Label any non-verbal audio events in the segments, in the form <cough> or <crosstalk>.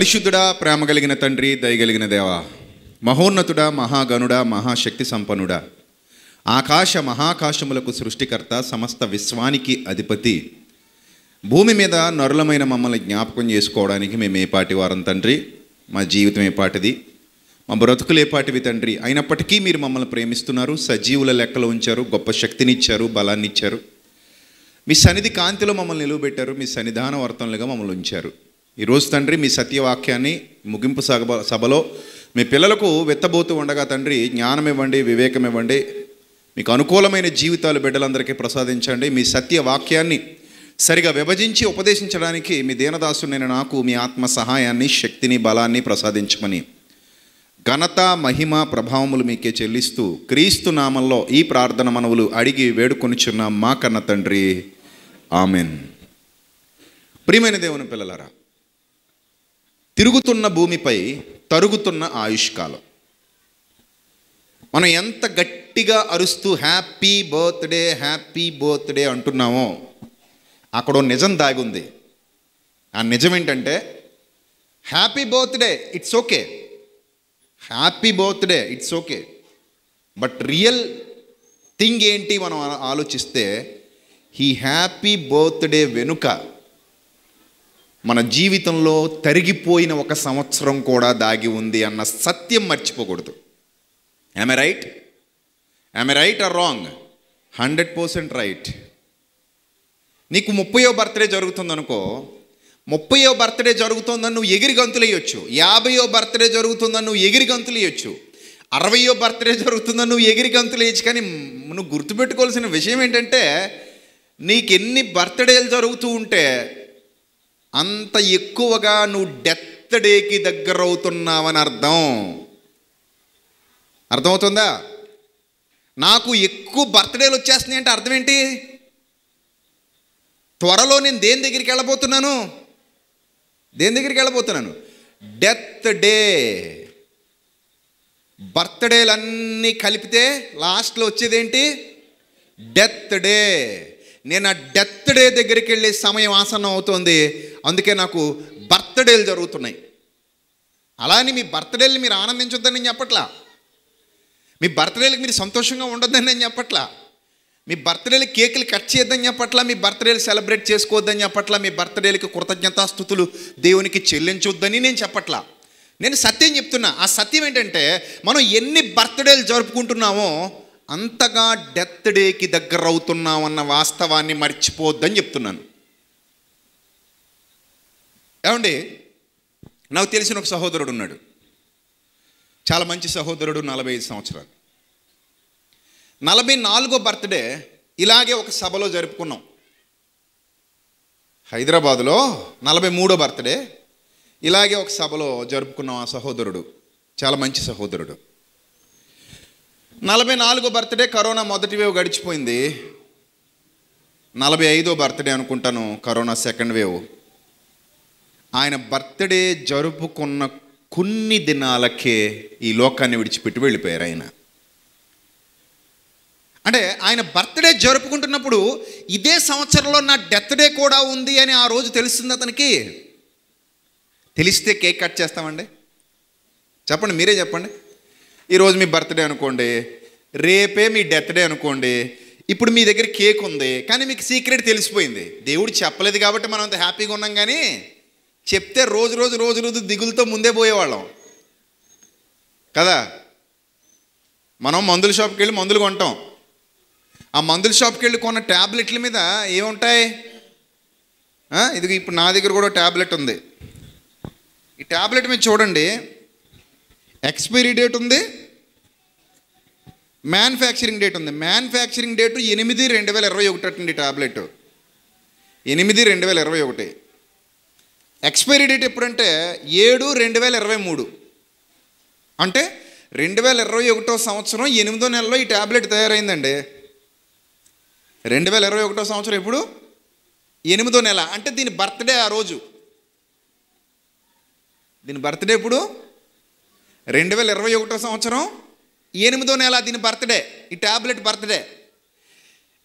పరిశుద్ధుడా ప్రేమ కలిగిన తండ్రి దయగలిగిన దేవా మహోన్నతుడా మహాగనుడా మహాశక్తి సంపన్నుడా ఆకాశ మహాకాశములకు సృష్టికర్త సమస్త విశ్వానికి అధిపతి భూమి మీద నరులమైన మమ్మల్ని జ్ఞాపకం చేసుకోవడానికి మేము ఏ పాటి వారం తండ్రి మా జీవితం ఏ పాటిది మా బ్రతుకులేపాటివి తండ్రి అయినప్పటికీ మీరు మమ్మల్ని ప్రేమిస్తున్నారు సజీవుల లెక్కలో ఉంచారు గొప్ప శక్తినిచ్చారు ఇచ్చారు మీ సన్నిధి కాంతిలో మమ్మల్ని నిలువబెట్టారు మీ సన్నిధాన వర్తనలుగా మమ్మల్ని ఉంచారు ఈరోజు తండ్రి మీ సత్యవాక్యాన్ని ముగింపు సభ సభలో మీ పిల్లలకు వెత్తబోతూ ఉండగా తండ్రి జ్ఞానం ఇవ్వండి వివేకం ఇవ్వండి మీకు అనుకూలమైన జీవితాలు బిడ్డలందరికీ ప్రసాదించండి మీ సత్య వాక్యాన్ని సరిగా విభజించి ఉపదేశించడానికి మీ దీనదాసు నేను నాకు మీ ఆత్మ సహాయాన్ని శక్తిని బలాన్ని ప్రసాదించమని ఘనత మహిమ ప్రభావములు మీకే చెల్లిస్తూ క్రీస్తు నామంలో ఈ ప్రార్థన మనవులు అడిగి వేడుకొనిచున్న మా కన్న తండ్రి ఆమెన్ ప్రియమైన దేవుని పిల్లలరా తిరుగుతున్న భూమిపై తరుగుతున్న ఆయుష్కాలం మనం ఎంత గట్టిగా అరుస్తూ హ్యాపీ బర్త్డే హ్యాపీ బర్త్డే అంటున్నామో అక్కడ నిజం దాగుంది ఆ నిజం ఏంటంటే happy birthday it's okay happy birthday it's okay but real thing ఏంటి మనం ఆలోచిస్తే ఈ హ్యాపీ బర్త్డే వెనుక మన జీవితంలో తరిగిపోయిన ఒక సంవత్సరం కూడా దాగి ఉంది అన్న సత్యం మర్చిపోకూడదు I right a right or wrong hundred percent right నీకు ముప్పయో బర్త్డే జరుగుతుందనుకో ముప్పయో బర్త్డే జరుగుతుందని నువ్వు ఎగిరి గంతులు వేయొచ్చు యాభయో బర్త్డే జరుగుతుందని నువ్వు ఎగిరి గంతులు వేయొచ్చు అరవయో బర్త్డే జరుగుతుందని నువ్వు ఎగిరి గంతులు వేయచ్చు కానీ నువ్వు గుర్తుపెట్టుకోవాల్సిన విషయం ఏంటంటే నీకు ఎన్ని బర్త్డేలు జరుగుతూ ఉంటే అంత ఎక్కువగా నువ్వు డెత్ డేకి దగ్గర అవుతున్నావని అర్థం అర్థమవుతుందా నాకు ఎక్కువ బర్త్డేలు వచ్చేస్తున్నాయి అంటే అర్థం ఏంటి త్వరలో నేను దేని దగ్గరికి వెళ్ళబోతున్నాను దేని దగ్గరికి వెళ్ళబోతున్నాను డెత్ డే బర్త్డేలన్నీ కలిపితే లాస్ట్లో వచ్చేదేంటి డెత్ డే నేను ఆ డెత్ డే దగ్గరికి వెళ్ళే సమయం ఆసన్నం అవుతుంది అందుకే నాకు బర్త్డేలు జరుగుతున్నాయి అలానే మీ బర్త్డేలు మీరు ఆనందించొద్దని నేను చెప్పట్లా మీ బర్త్డేలకు మీరు సంతోషంగా ఉండొద్దని నేను చెప్పట్లా మీ బర్త్డేలు కేకులు కట్ చేయొద్దని చెప్పట్లా మీ బర్త్డేలు సెలబ్రేట్ చేసుకోవద్దని చెప్పట్లా మీ బర్త్డేలకి కృతజ్ఞతాస్థుతులు దేవునికి చెల్లించొద్దని నేను చెప్పట్లా నేను సత్యం చెప్తున్నా ఆ సత్యం ఏంటంటే మనం ఎన్ని బర్త్డేలు జరుపుకుంటున్నామో అంతగా డెత్ డేకి దగ్గర అవుతున్నాం అన్న వాస్తవాన్ని మర్చిపోవద్దని చెప్తున్నాను ఏమండి నాకు తెలిసిన ఒక సహోదరుడు ఉన్నాడు చాలా మంచి సహోదరుడు నలభై ఐదు సంవత్సరాలు నలభై నాలుగో బర్త్డే ఇలాగే ఒక సభలో జరుపుకున్నాం హైదరాబాదులో నలభై మూడో బర్త్డే ఇలాగే ఒక సభలో జరుపుకున్నాం ఆ సహోదరుడు చాలా మంచి సహోదరుడు నలభై నాలుగో బర్త్డే కరోనా మొదటి వేవ్ గడిచిపోయింది నలభై ఐదో బర్త్డే అనుకుంటాను కరోనా సెకండ్ వేవ్ ఆయన బర్త్డే జరుపుకున్న కొన్ని దినాలకే ఈ లోకాన్ని విడిచిపెట్టి వెళ్ళిపోయారు ఆయన అంటే ఆయన బర్త్డే జరుపుకుంటున్నప్పుడు ఇదే సంవత్సరంలో నా డెత్ డే కూడా ఉంది అని ఆ రోజు తెలుస్తుంది అతనికి తెలిస్తే కేక్ కట్ చేస్తామండి చెప్పండి మీరే చెప్పండి ఈరోజు మీ బర్త్డే అనుకోండి రేపే మీ డెత్ డే అనుకోండి ఇప్పుడు మీ దగ్గర కేక్ ఉంది కానీ మీకు సీక్రెట్ తెలిసిపోయింది దేవుడు చెప్పలేదు కాబట్టి మనం అంత హ్యాపీగా ఉన్నాం కానీ చెప్తే రోజు రోజు రోజు రోజు దిగులతో ముందే పోయేవాళ్ళం కదా మనం మందుల షాప్కి వెళ్ళి మందులు కొంటాం ఆ మందుల షాప్కి వెళ్ళి కొన్న ట్యాబ్లెట్ల మీద ఏముంటాయి ఇది ఇప్పుడు నా దగ్గర కూడా ట్యాబ్లెట్ ఉంది ఈ ట్యాబ్లెట్ మీద చూడండి ఎక్స్పైరీ డేట్ ఉంది మ్యానుఫ్యాక్చరింగ్ డేట్ ఉంది మ్యానుఫ్యాక్చరింగ్ డేట్ ఎనిమిది రెండు వేల ఇరవై ఒకటి అండి ట్యాబ్లెట్ ఎనిమిది రెండు వేల ఇరవై ఒకటి ఎక్స్పైరీ డేట్ ఎప్పుడంటే ఏడు రెండు వేల ఇరవై మూడు అంటే రెండు వేల ఇరవై ఒకటో సంవత్సరం ఎనిమిదో నెలలో ఈ ట్యాబ్లెట్ తయారైందండి రెండు వేల ఇరవై ఒకటో సంవత్సరం ఇప్పుడు ఎనిమిదో నెల అంటే దీని బర్త్డే ఆ రోజు దీని బర్త్డే ఇప్పుడు రెండు వేల ఇరవై ఒకటో సంవత్సరం ఎనిమిదో నెల దీని బర్త్డే ఈ ట్యాబ్లెట్ బర్త్డే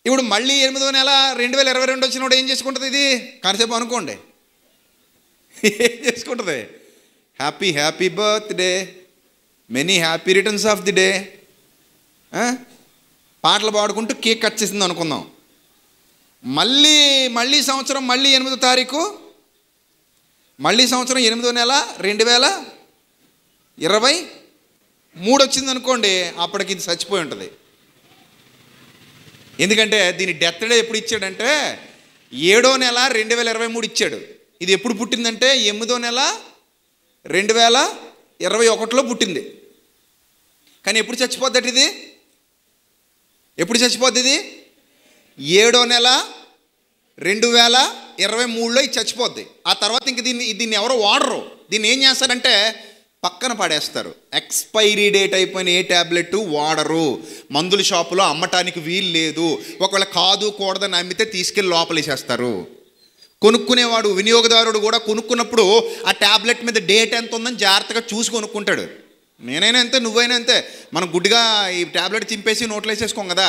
ఇప్పుడు మళ్ళీ ఎనిమిదో నెల రెండు వేల ఇరవై రెండు వచ్చినప్పుడు ఏం చేసుకుంటుంది ఇది కాసేపు అనుకోండి ఏం చేసుకుంటుంది happy happy birthday many happy returns of the day పాటలు పాడుకుంటూ కేక్ కట్ చేసింది అనుకుందాం మళ్ళీ మళ్ళీ సంవత్సరం మళ్ళీ ఎనిమిదో తారీఖు మళ్ళీ సంవత్సరం ఎనిమిదో నెల రెండు వేల ఇరవై మూడు వచ్చింది అనుకోండి అప్పటికి ఇది చచ్చిపోయి ఉంటుంది ఎందుకంటే దీని డెత్ డే ఎప్పుడు ఇచ్చాడంటే ఏడో నెల రెండు వేల ఇరవై మూడు ఇచ్చాడు ఇది ఎప్పుడు పుట్టిందంటే ఎనిమిదో నెల రెండు వేల ఇరవై ఒకటిలో పుట్టింది కానీ ఎప్పుడు చచ్చిపోద్దట ఇది ఎప్పుడు చచ్చిపోద్ది ఏడో నెల రెండు వేల ఇరవై మూడులో ఇది చచ్చిపోద్ది ఆ తర్వాత ఇంక దీన్ని దీన్ని ఎవరు వాడరు దీన్ని ఏం చేస్తారంటే పక్కన పడేస్తారు ఎక్స్పైరీ డేట్ అయిపోయిన ఏ ట్యాబ్లెట్ వాడరు మందుల షాపులో అమ్మటానికి వీలు లేదు ఒకవేళ కాదు కూడదని అమ్మితే తీసుకెళ్ళి లోపలేసేస్తారు కొనుక్కునేవాడు వినియోగదారుడు కూడా కొనుక్కున్నప్పుడు ఆ ట్యాబ్లెట్ మీద డేట్ ఎంత ఉందని జాగ్రత్తగా చూసి కొనుక్కుంటాడు నేనైనా అంతే నువ్వైనా అంతే మనం గుడ్డిగా ఈ ట్యాబ్లెట్ చింపేసి నోట్లో వేసేసుకోం కదా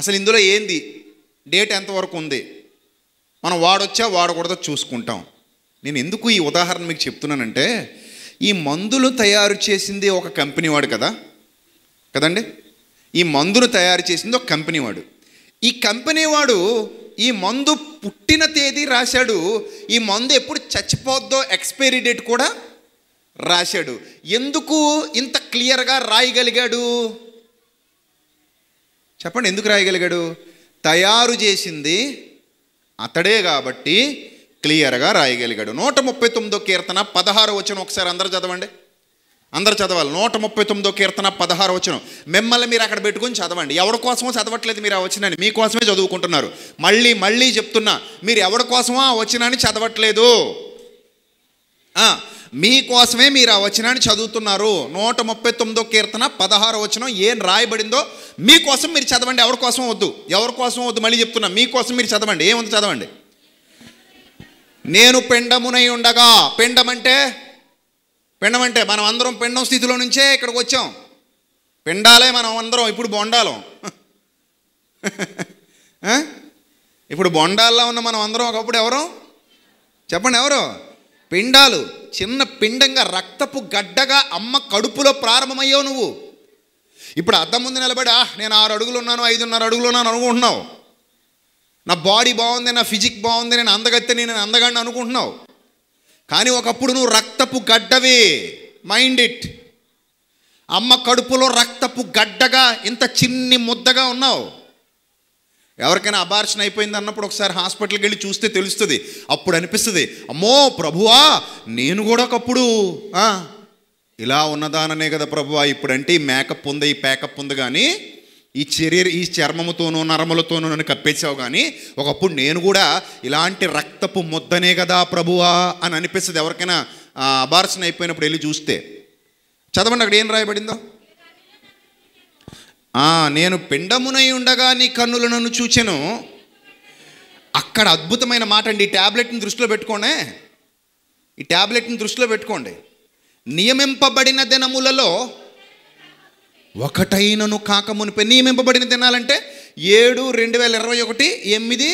అసలు ఇందులో ఏంది డేట్ ఎంతవరకు ఉంది మనం వాడొచ్చా వాడకూడదో చూసుకుంటాం నేను ఎందుకు ఈ ఉదాహరణ మీకు చెప్తున్నానంటే ఈ మందులు తయారు చేసింది ఒక కంపెనీ వాడు కదా కదండి ఈ మందును తయారు చేసింది ఒక కంపెనీ వాడు ఈ కంపెనీ వాడు ఈ మందు పుట్టిన తేదీ రాశాడు ఈ మందు ఎప్పుడు చచ్చిపోద్దో ఎక్స్పైరీ డేట్ కూడా రాశాడు ఎందుకు ఇంత క్లియర్గా రాయగలిగాడు చెప్పండి ఎందుకు రాయగలిగాడు తయారు చేసింది అతడే కాబట్టి క్లియర్గా రాయగలిగాడు నూట ముప్పై తొమ్మిదో కీర్తన పదహారు వచ్చిన ఒకసారి అందరు చదవండి అందరు చదవాలి నూట ముప్పై తొమ్మిదో కీర్తన పదహారు వచ్చిన మిమ్మల్ని మీరు అక్కడ పెట్టుకుని చదవండి ఎవరి కోసమో చదవట్లేదు మీరు ఆ వచనాన్ని మీకోసమే చదువుకుంటున్నారు మళ్ళీ మళ్ళీ చెప్తున్నా మీరు ఎవరి కోసమో ఆ అని చదవట్లేదు మీకోసమే మీరు ఆ వచనాన్ని చదువుతున్నారు నూట ముప్పై తొమ్మిదో కీర్తన పదహారో వచనం ఏం రాయబడిందో మీకోసం మీరు చదవండి ఎవరి కోసం వద్దు ఎవరి కోసం వద్దు మళ్ళీ చెప్తున్నా మీకోసం మీరు చదవండి ఏముంది చదవండి నేను పెండమునై ఉండగా పిండం అంటే పిండం అంటే మనం అందరం పిండం స్థితిలో నుంచే ఇక్కడికి వచ్చాం పిండాలే మనం అందరం ఇప్పుడు బొండాలం <laughs> ఇప్పుడు బొండాల్లో ఉన్న మనం అందరం ఒకప్పుడు ఎవరు చెప్పండి ఎవరు పిండాలు చిన్న పిండంగా రక్తపు గడ్డగా అమ్మ కడుపులో ప్రారంభమయ్యావు నువ్వు ఇప్పుడు అద్దం ముందు నిలబడి ఆహ్ నేను ఆరు అడుగులు ఉన్నాను ఐదున్నర అడుగులు ఉన్నాను అనుకుంటున్నావు నా బాడీ బాగుంది నా ఫిజిక్ బాగుంది నేను అందగత్తె నేను అందగాడిని అనుకుంటున్నావు కానీ ఒకప్పుడు నువ్వు రక్తపు గడ్డవి మైండ్ ఇట్ అమ్మ కడుపులో రక్తపు గడ్డగా ఇంత చిన్ని ముద్దగా ఉన్నావు ఎవరికైనా అబార్షన్ అయిపోయింది అన్నప్పుడు ఒకసారి హాస్పిటల్కి వెళ్ళి చూస్తే తెలుస్తుంది అప్పుడు అనిపిస్తుంది అమ్మో ప్రభువా నేను కూడా ఒకప్పుడు ఇలా ఉన్నదాననే కదా ప్రభువా ఇప్పుడంటే ఈ మేకప్ ఉంది ఈ ప్యాకప్ ఉంది కానీ ఈ శరీర ఈ చర్మముతోనూ నరములతోనూ నన్ను కప్పేసావు కానీ ఒకప్పుడు నేను కూడా ఇలాంటి రక్తపు ముద్దనే కదా ప్రభువా అని అనిపిస్తుంది ఎవరికైనా అబార్షన్ అయిపోయినప్పుడు వెళ్ళి చూస్తే చదవండి అక్కడ ఏం రాయబడిందో నేను పిండమునై ఉండగా నీ కన్నులు నన్ను చూచాను అక్కడ అద్భుతమైన మాట అండి ఈ ట్యాబ్లెట్ని దృష్టిలో పెట్టుకోండి ఈ ట్యాబ్లెట్ని దృష్టిలో పెట్టుకోండి నియమింపబడిన దినములలో ఒకటైనను కాకమునిపై నియమింపబడిన దినాలంటే ఏడు రెండు వేల ఇరవై ఒకటి ఎనిమిది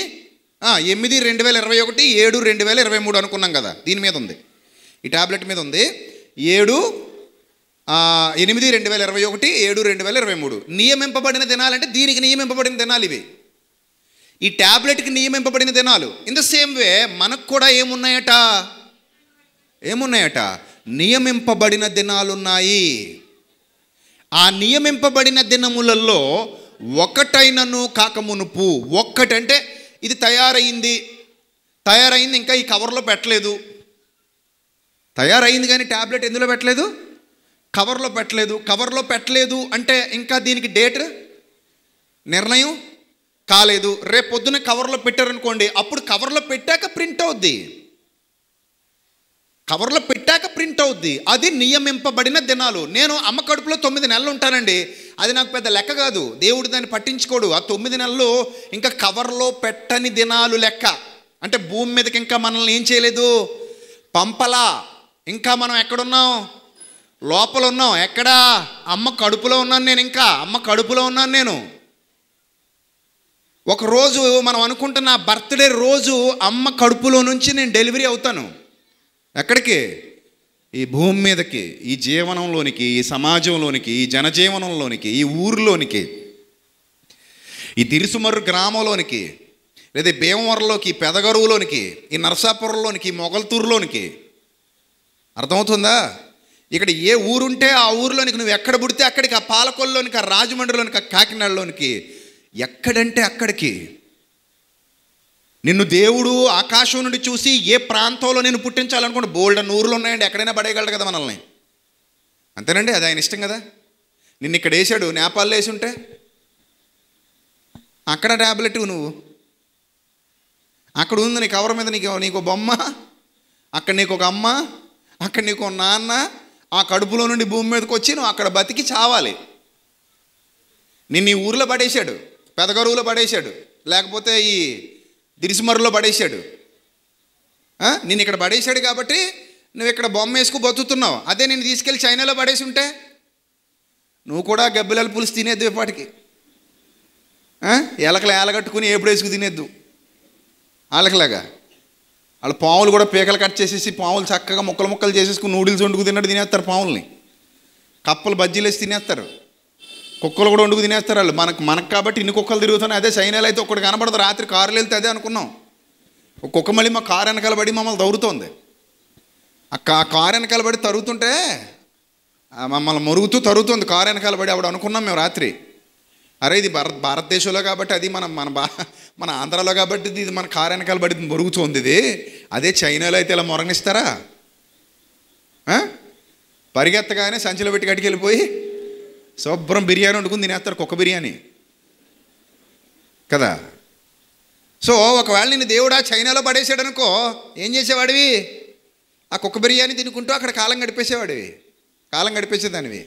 ఎనిమిది రెండు వేల ఇరవై ఒకటి ఏడు రెండు వేల ఇరవై మూడు అనుకున్నాం కదా దీని మీద ఉంది ఈ ట్యాబ్లెట్ మీద ఉంది ఏడు ఎనిమిది రెండు వేల ఇరవై ఒకటి ఏడు రెండు వేల ఇరవై మూడు నియమింపబడిన దినాలంటే దీనికి నియమింపబడిన దినాలు ఇవి ఈ ట్యాబ్లెట్కి నియమింపబడిన దినాలు ఇన్ ద సేమ్ వే మనకు కూడా ఏమున్నాయట ఏమున్నాయట నియమింపబడిన దినాలున్నాయి ఆ నియమింపబడిన దినములలో ఒకటైనను కాకమునుపు ఒక్కటంటే ఇది తయారైంది తయారైంది ఇంకా ఈ కవర్లో పెట్టలేదు తయారైంది కానీ ట్యాబ్లెట్ ఎందులో పెట్టలేదు కవర్లో పెట్టలేదు కవర్లో పెట్టలేదు అంటే ఇంకా దీనికి డేట్ నిర్ణయం కాలేదు రేపు పొద్దున కవర్లో పెట్టారనుకోండి అప్పుడు కవర్లో పెట్టాక ప్రింట్ అవుద్ది కవర్లో పెట్టాక ప్రింట్ అవుద్ది అది నియమింపబడిన దినాలు నేను అమ్మ కడుపులో తొమ్మిది నెలలు ఉంటానండి అది నాకు పెద్ద లెక్క కాదు దేవుడు దాన్ని పట్టించుకోడు ఆ తొమ్మిది నెలలు ఇంకా కవర్లో పెట్టని దినాలు లెక్క అంటే భూమి మీదకి ఇంకా మనల్ని ఏం చేయలేదు పంపలా ఇంకా మనం ఎక్కడున్నాం లోపల ఉన్నాం ఎక్కడా అమ్మ కడుపులో ఉన్నాను నేను ఇంకా అమ్మ కడుపులో ఉన్నాను నేను ఒకరోజు మనం అనుకుంటున్న బర్త్డే రోజు అమ్మ కడుపులో నుంచి నేను డెలివరీ అవుతాను ఎక్కడికి ఈ భూమి మీదకి ఈ జీవనంలోనికి ఈ సమాజంలోనికి ఈ జనజీవనంలోనికి ఈ ఊరిలోనికి ఈ తిరుసుమర్రు గ్రామంలోనికి లేదా భీమవరంలోకి పెదగరువులోనికి ఈ నరసాపురంలోనికి మొగల్తూరులోనికి అర్థమవుతుందా ఇక్కడ ఏ ఊరుంటే ఆ ఊరిలోనికి నువ్వు ఎక్కడ పుడితే అక్కడికి ఆ పాలకొల్లోనికి ఆ రాజమండ్రిలోనికి ఆ కాకినాడలోనికి ఎక్కడంటే అక్కడికి నిన్ను దేవుడు ఆకాశం నుండి చూసి ఏ ప్రాంతంలో నేను పుట్టించాలనుకోండి బోల్డ్ నూరులు ఉన్నాయండి ఎక్కడైనా పడేయగలడు కదా మనల్ని అంతేనండి అది ఆయన ఇష్టం కదా నిన్ను ఇక్కడ వేసాడు నేపాల్లో వేసి ఉంటే అక్కడ ట్యాబ్లెట్ నువ్వు అక్కడ ఉంది నీ కవర్ మీద నీకు నీకు బొమ్మ అక్కడ నీకు ఒక అమ్మ అక్కడ నీకు నాన్న ఆ కడుపులో నుండి భూమి మీదకి వచ్చి నువ్వు అక్కడ బతికి చావాలి నిన్ను ఈ ఊర్లో పడేశాడు పెదగరువులో పడేశాడు లేకపోతే ఈ దిరిసిమరులో పడేశాడు నేను ఇక్కడ పడేశాడు కాబట్టి నువ్వు ఇక్కడ బొమ్మ వేసుకు బతుకుతున్నావు అదే నేను తీసుకెళ్ళి చైనాలో పడేసి ఉంటే నువ్వు కూడా గబ్బిల పులుసు తినేద్దు ఇప్పటికి ఎలకలు ఏలగట్టుకుని ఏపుడేసుకు తినేద్దు ఆలకలాగా వాళ్ళు పాములు కూడా పీకలు కట్ చేసేసి పాములు చక్కగా ముక్కలు ముక్కలు చేసేసుకుని నూడిల్స్ వండుకు తిన్నట్టు తినేస్తారు పావుల్ని కప్పలు బజ్జీలు వేసి తినేస్తారు కుక్కలు కూడా వండుకు తినేస్తారు వాళ్ళు మనకు మనకు కాబట్టి ఇన్ని కుక్కలు తిరుగుతున్నాయి అదే చైనాలో అయితే ఒకటి కనబడదు రాత్రి కారులు వెళ్తే అదే అనుకున్నాం ఒక కుక్క మళ్ళీ మా కారు వెనకాల పడి మమ్మల్ని దౌరుతోంది ఆ కారు వెనకాల పడి తరుగుతుంటే మమ్మల్ని మరుగుతూ తరుగుతుంది కారు వెనకాల పడి అనుకున్నాం మేము రాత్రి అరే ఇది భారత్ భారతదేశంలో కాబట్టి అది మనం మన బా మన ఆంధ్రాలో కాబట్టి ఇది మన కారు వెనకాల పడింది మొరుగుతుంది ఇది అదే చైనాలో అయితే ఇలా మొరగనిస్తారా పరిగెత్తగానే సంచిలో పెట్టి కడికి వెళ్ళిపోయి శుభ్రం బిర్యానీ వండుకుని తినేస్తారు కుక్క బిర్యానీ కదా సో ఒకవేళ నేను దేవుడా చైనాలో పడేసాడు అనుకో ఏం చేసేవాడివి ఆ కుక్క బిర్యానీ తినుకుంటూ అక్కడ కాలం గడిపేసేవాడివి కాలం గడిపేసేదానివి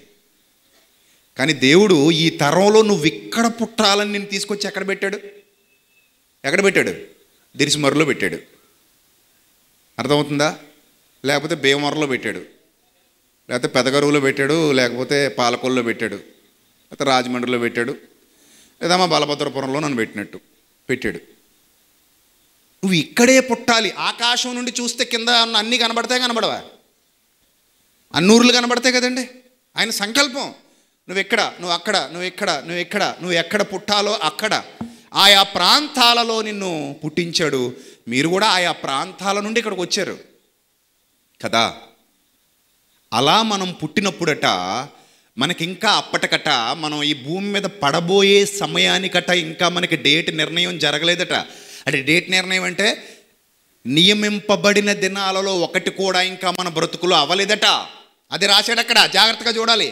కానీ దేవుడు ఈ తరంలో నువ్వు ఇక్కడ పుట్టాలని నేను తీసుకొచ్చి ఎక్కడ పెట్టాడు ఎక్కడ పెట్టాడు దిరిసిమర్రలో పెట్టాడు అర్థమవుతుందా లేకపోతే భీమవరంలో పెట్టాడు లేకపోతే పెదగరువులో పెట్టాడు లేకపోతే పాలకొల్లో పెట్టాడు లేకపోతే రాజమండ్రిలో పెట్టాడు లేదా మా బలభద్రపురంలో నన్ను పెట్టినట్టు పెట్టాడు నువ్వు ఇక్కడే పుట్టాలి ఆకాశం నుండి చూస్తే కింద అన్నీ కనబడతాయి కనబడవా అన్నూర్లు కనబడతాయి కదండి ఆయన సంకల్పం నువ్వు ఎక్కడ నువ్వు అక్కడ నువ్వు ఇక్కడ నువ్వు ఎక్కడ నువ్వు ఎక్కడ పుట్టాలో అక్కడ ఆయా ప్రాంతాలలో నిన్ను పుట్టించాడు మీరు కూడా ఆయా ప్రాంతాల నుండి ఇక్కడికి వచ్చారు కదా అలా మనం పుట్టినప్పుడట మనకింకా అప్పటికట మనం ఈ భూమి మీద పడబోయే సమయానికట ఇంకా మనకి డేట్ నిర్ణయం జరగలేదట అంటే డేట్ నిర్ణయం అంటే నియమింపబడిన దినాలలో ఒకటి కూడా ఇంకా మన బ్రతుకులు అవ్వలేదట అది రాశాడు అక్కడ జాగ్రత్తగా చూడాలి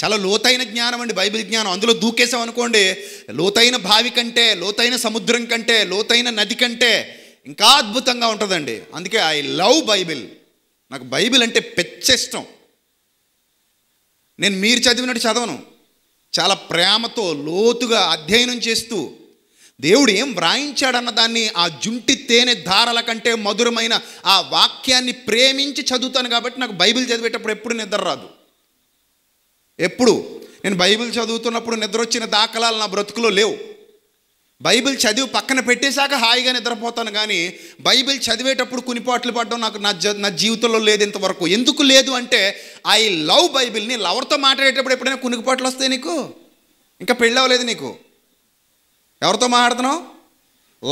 చాలా లోతైన జ్ఞానం అండి బైబిల్ జ్ఞానం అందులో దూకేసాం అనుకోండి లోతైన బావి కంటే లోతైన సముద్రం కంటే లోతైన నది కంటే ఇంకా అద్భుతంగా ఉంటుందండి అందుకే ఐ లవ్ బైబిల్ నాకు బైబిల్ అంటే ఇష్టం నేను మీరు చదివినట్టు చదవను చాలా ప్రేమతో లోతుగా అధ్యయనం చేస్తూ దేవుడు ఏం వ్రాయించాడన్న దాన్ని ఆ జుంటి తేనె ధారల కంటే మధురమైన ఆ వాక్యాన్ని ప్రేమించి చదువుతాను కాబట్టి నాకు బైబిల్ చదివేటప్పుడు ఎప్పుడు నిద్ర రాదు ఎప్పుడు నేను బైబిల్ చదువుతున్నప్పుడు నిద్ర వచ్చిన దాఖలాలు నా బ్రతుకులో లేవు బైబిల్ చదివి పక్కన పెట్టేశాక హాయిగా నిద్రపోతాను కానీ బైబిల్ చదివేటప్పుడు కునిపాట్లు పడడం నాకు నా నా జీవితంలో లేదు ఇంతవరకు ఎందుకు లేదు అంటే ఐ లవ్ బైబిల్ని లవర్తో మాట్లాడేటప్పుడు ఎప్పుడైనా కునికిపాట్లు వస్తాయి నీకు ఇంకా పెళ్ళి అవ్వలేదు నీకు ఎవరితో మాట్లాడుతున్నావు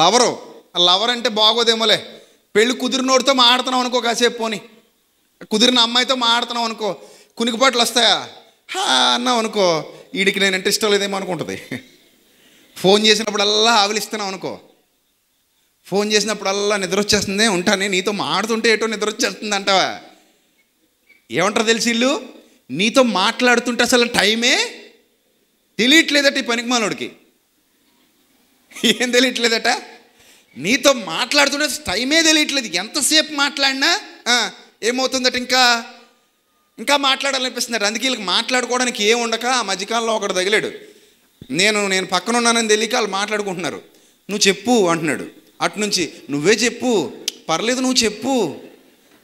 లవరు లవర్ అంటే బాగోదేమోలే పెళ్ళి కుదిరినోడితో మాట్లాడుతున్నావు అనుకో కాసేపు పోని కుదిరిన అమ్మాయితో మాట్లాడుతున్నావు అనుకో కునికిపాట్లు వస్తాయా హా అన్నాం అనుకో వీడికి నేను ఇంట్రెస్ట్ లేదేమో అనుకుంటుంది ఫోన్ చేసినప్పుడల్లా ఆవిలిస్తున్నాం అనుకో ఫోన్ చేసినప్పుడల్లా నిద్ర వచ్చేస్తుంది ఉంటానే నీతో మాడుతుంటే ఏటో నిద్ర వచ్చేస్తుంది అంటావా ఏమంటారు తెలిసి ఇల్లు నీతో మాట్లాడుతుంటే అసలు టైమే తెలియట్లేదట ఈ పనికిమాలోడికి ఏం తెలియట్లేదట నీతో మాట్లాడుతుంటే టైమే తెలియట్లేదు ఎంతసేపు మాట్లాడినా ఏమవుతుందట ఇంకా ఇంకా మాట్లాడాలనిపిస్తున్నారు అందుకే వీళ్ళకి మాట్లాడుకోవడానికి ఏం ఉండక ఆ మధ్యకాలంలో ఒకడు తగిలాడు నేను నేను పక్కన ఉన్నానని తెలియక వాళ్ళు మాట్లాడుకుంటున్నారు నువ్వు చెప్పు అంటున్నాడు అటునుంచి నువ్వే చెప్పు పర్లేదు నువ్వు చెప్పు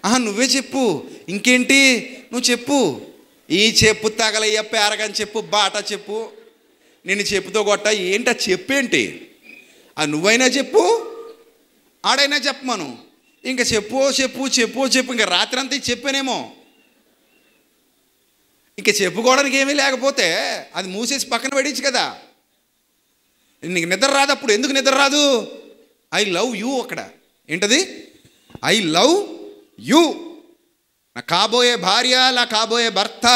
ఆహా నువ్వే చెప్పు ఇంకేంటి నువ్వు చెప్పు ఈ చెప్పు తగలయ్య పేరగని చెప్పు బాట చెప్పు నేను చెప్పుతో కొట్ట ఏంటి ఆ చెప్పేంటి ఆ నువ్వైనా చెప్పు ఆడైనా చెప్పమను ఇంకా చెప్పు చెప్పు చెప్పు చెప్పు ఇంకా రాత్రి అంతా చెప్పానేమో ఇంక చెప్పుకోవడానికి ఏమీ లేకపోతే అది మూసేసి పక్కన పడించు కదా నీకు నిద్ర రాదు అప్పుడు ఎందుకు నిద్ర రాదు ఐ లవ్ యూ అక్కడ ఏంటది ఐ లవ్ యూ నా కాబోయే భార్య నా కాబోయే భర్త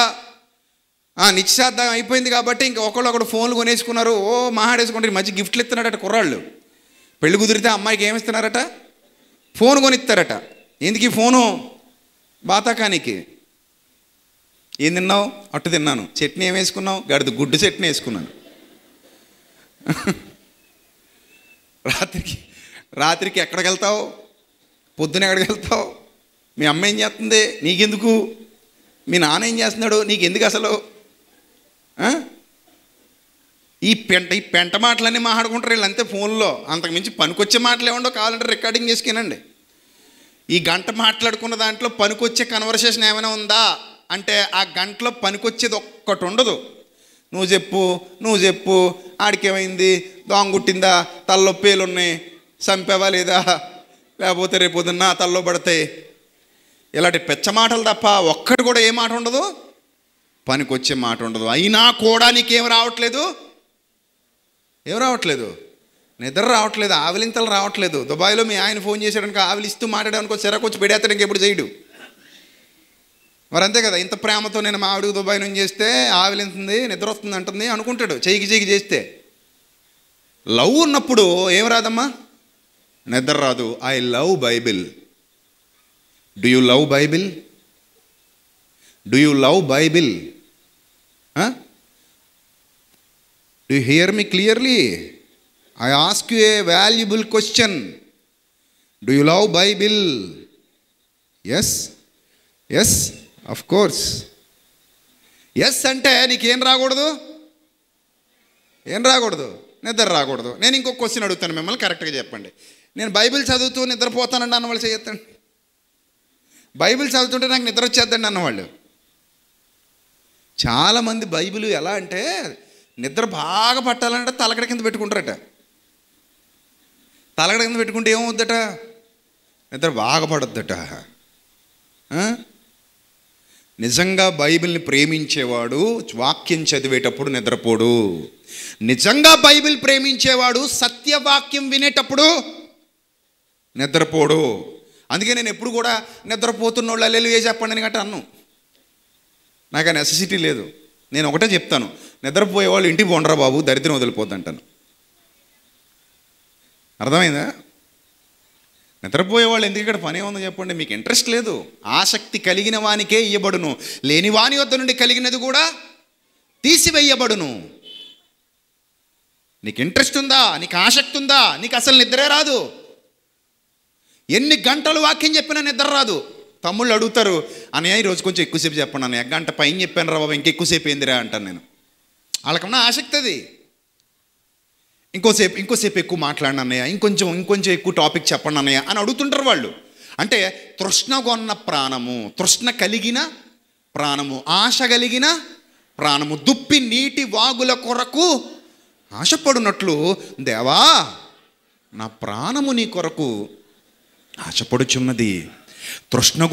నిశ్చార్థం అయిపోయింది కాబట్టి ఇంక ఒకళ్ళు ఫోన్లు కొనేసుకున్నారు ఓ మహాడేసుకుంటారు మంచి గిఫ్ట్లు ఇస్తున్నాడట కుర్రాళ్ళు పెళ్లి కుదిరితే అమ్మాయికి ఏమిస్తున్నారట ఫోన్ కొనిస్తారట ఎందుకు ఈ ఫోను బాతాకానికి ఏం తిన్నావు అట్టు తిన్నాను చట్నీ ఏం వేసుకున్నావు గడిది గుడ్డు చట్నీ వేసుకున్నాను రాత్రికి రాత్రికి ఎక్కడికి వెళ్తావు పొద్దున ఎక్కడికి వెళ్తావు మీ అమ్మ ఏం చేస్తుంది నీకెందుకు మీ నాన్న ఏం చేస్తున్నాడు నీకెందుకు అసలు ఈ పెంట ఈ పెంట మాటలన్నీ మాట్లాడుకుంటారు వీళ్ళంతే ఫోన్లో అంతకుమించి పనికొచ్చే మాటలు ఏమండో కావాలంటే రికార్డింగ్ చేసుకునండి ఈ గంట మాట్లాడుకున్న దాంట్లో పనికొచ్చే కన్వర్సేషన్ ఏమైనా ఉందా అంటే ఆ గంటలో పనికొచ్చేది ఒక్కటి ఉండదు నువ్వు చెప్పు నువ్వు చెప్పు ఆడికేమైంది దొంగుట్టిందా తలలో పేలున్నాయి చంపేవా లేదా లేకపోతే రేపు పొద్దున్న తల్లో పడతాయి ఇలాంటి పెచ్చ మాటలు తప్ప ఒక్కటి కూడా ఏ మాట ఉండదు పనికొచ్చే మాట ఉండదు అయినా కూడా నీకేం రావట్లేదు ఏం రావట్లేదు నిద్ర రావట్లేదు ఆవిలింతలు రావట్లేదు దుబాయ్లో మీ ఆయన ఫోన్ చేశాడనుకో ఆవిలిస్తూ మాట్లాడానుకో చెరకు వచ్చి పెడేస్తాడు ఇంకెప్పుడు చేయడు మరి అంతే కదా ఇంత ప్రేమతో నేను మా ఆవిడకు దుబాయ్ నుంచి చేస్తే ఆవిలింతుంది నిద్ర వస్తుంది అంటుంది అనుకుంటాడు చేయికి చేయికి చేస్తే లవ్ ఉన్నప్పుడు ఏం రాదమ్మా నిద్ర రాదు I love Bible do you love Bible do you love Bible do you hear me clearly I ask you a valuable question do you love Bible yes yes of course yes అంటే నీకేం రాకూడదు ఏం రాకూడదు నిద్ర రాకూడదు నేను ఇంకొక question అడుగుతాను మిమ్మల్ని కరెక్ట్గా చెప్పండి నేను బైబిల్ చదువుతూ నిద్రపోతానండి అన్నవాళ్ళు చేయొద్దండి బైబిల్ చదువుతుంటే నాకు నిద్ర వచ్చేద్దండి అన్నవాళ్ళు చాలామంది బైబిల్ ఎలా అంటే నిద్ర బాగా పట్టాలంటే తలగడ కింద పెట్టుకుంటారట తలగడ కింద పెట్టుకుంటే ఏమవుద్దట నిద్ర బాగా పడద్దట నిజంగా బైబిల్ని ప్రేమించేవాడు వాక్యం చదివేటప్పుడు నిద్రపోడు నిజంగా బైబిల్ ప్రేమించేవాడు సత్యవాక్యం వినేటప్పుడు నిద్రపోడు అందుకే నేను ఎప్పుడు కూడా నిద్రపోతున్న వాళ్ళు ఏ చెప్పండి అని గట్ట అన్ను నాకు నెసెసిటీ లేదు నేను ఒకటే చెప్తాను నిద్రపోయేవాళ్ళు ఇంటికి పోండరా బాబు దరిద్రం వదిలిపోద్దంటాను అర్థమైందా వాళ్ళు ఎందుకు ఇక్కడ పని ఉందో చెప్పండి మీకు ఇంట్రెస్ట్ లేదు ఆసక్తి కలిగిన వానికే ఇయ్యబడును లేని వాని వద్ద నుండి కలిగినది కూడా తీసివేయబడును నీకు ఇంట్రెస్ట్ ఉందా నీకు ఆసక్తి ఉందా నీకు అసలు నిద్రే రాదు ఎన్ని గంటలు వాక్యం చెప్పినా నిద్ర రాదు తమ్ముళ్ళు అడుగుతారు అన్నయ్య ఈరోజు కొంచెం ఎక్కువసేపు చెప్పండి అన్నయ్య గంట పైన చెప్పాను రా బాబు ఇంకెక్కువసేపు ఏందిరా అంటాను నేను వాళ్ళకన్నా ఆసక్తి అది ఇంకోసేపు ఇంకోసేపు ఎక్కువ మాట్లాడిన అన్నయ్య ఇంకొంచెం ఇంకొంచెం ఎక్కువ టాపిక్ చెప్పండి అన్నయ్య అని అడుగుతుంటారు వాళ్ళు అంటే తృష్ణ కొన్న ప్రాణము తృష్ణ కలిగిన ప్రాణము ఆశ కలిగిన ప్రాణము దుప్పి నీటి వాగుల కొరకు ఆశపడినట్లు దేవా నా ప్రాణము నీ కొరకు ఆశపడుచున్నది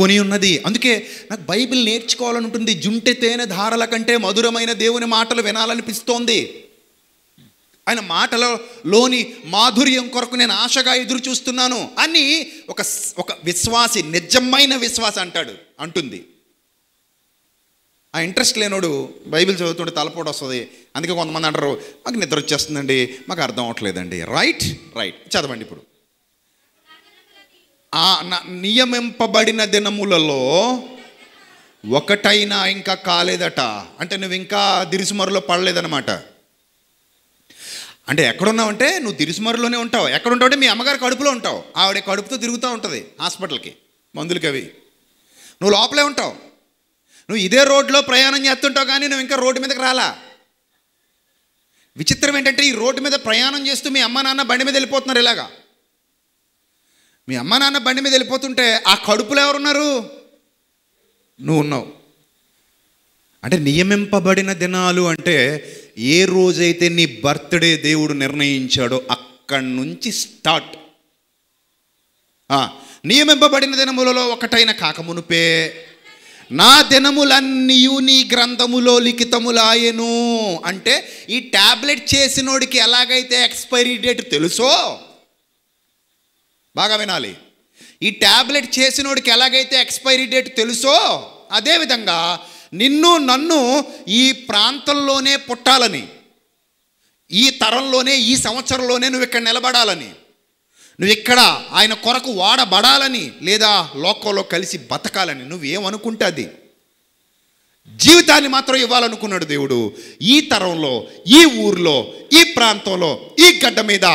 కొని ఉన్నది అందుకే నాకు బైబిల్ నేర్చుకోవాలనుంటుంది జుంటెతేనె ధారల కంటే మధురమైన దేవుని మాటలు వినాలనిపిస్తోంది ఆయన మాటలో లోని మాధుర్యం కొరకు నేను ఆశగా ఎదురు చూస్తున్నాను అని ఒక ఒక విశ్వాసి నిజమైన విశ్వాస అంటాడు అంటుంది ఆ ఇంట్రెస్ట్ లేనోడు బైబిల్ చదువుతుంటే తలపోటు వస్తుంది అందుకే కొంతమంది అంటారు మాకు నిద్ర వచ్చేస్తుందండి మాకు అర్థం అవట్లేదండి రైట్ రైట్ చదవండి ఇప్పుడు ఆ నియమింపబడిన దినములలో ఒకటైనా ఇంకా కాలేదట అంటే నువ్వు ఇంకా దిరిసుమరులో పడలేదనమాట అంటే ఎక్కడున్నావంటే నువ్వు తిరుసుమరులోనే ఉంటావు ఎక్కడుంటావంటే మీ అమ్మగారు కడుపులో ఉంటావు ఆవిడ కడుపుతో తిరుగుతూ ఉంటుంది హాస్పిటల్కి మందులకి అవి నువ్వు లోపలే ఉంటావు నువ్వు ఇదే రోడ్లో ప్రయాణం చేస్తుంటావు కానీ నువ్వు ఇంకా రోడ్డు మీదకి రాలా విచిత్రం ఏంటంటే ఈ రోడ్డు మీద ప్రయాణం చేస్తూ మీ అమ్మ నాన్న బండి మీద వెళ్ళిపోతున్నారు ఇలాగా మీ అమ్మ నాన్న బండి మీద వెళ్ళిపోతుంటే ఆ కడుపులో ఎవరున్నారు నువ్వు ఉన్నావు అంటే నియమింపబడిన దినాలు అంటే ఏ రోజైతే నీ బర్త్డే దేవుడు నిర్ణయించాడో అక్కడి నుంచి స్టార్ట్ నియమింపబడిన దినములలో ఒకటైన కాకమునుపే నా దినములన్నీ నీ గ్రంథములో లిఖితములాయను అంటే ఈ ట్యాబ్లెట్ చేసినోడికి ఎలాగైతే ఎక్స్పైరీ డేట్ తెలుసో బాగా వినాలి ఈ ట్యాబ్లెట్ చేసినోడికి ఎలాగైతే ఎక్స్పైరీ డేట్ తెలుసో అదేవిధంగా నిన్ను నన్ను ఈ ప్రాంతంలోనే పుట్టాలని ఈ తరంలోనే ఈ సంవత్సరంలోనే నువ్వు ఇక్కడ నిలబడాలని నువ్వు ఇక్కడ ఆయన కొరకు వాడబడాలని లేదా లోకంలో కలిసి బతకాలని నువ్వేమనుకుంటే అది జీవితాన్ని మాత్రం ఇవ్వాలనుకున్నాడు దేవుడు ఈ తరంలో ఈ ఊర్లో ఈ ప్రాంతంలో ఈ గడ్డ మీద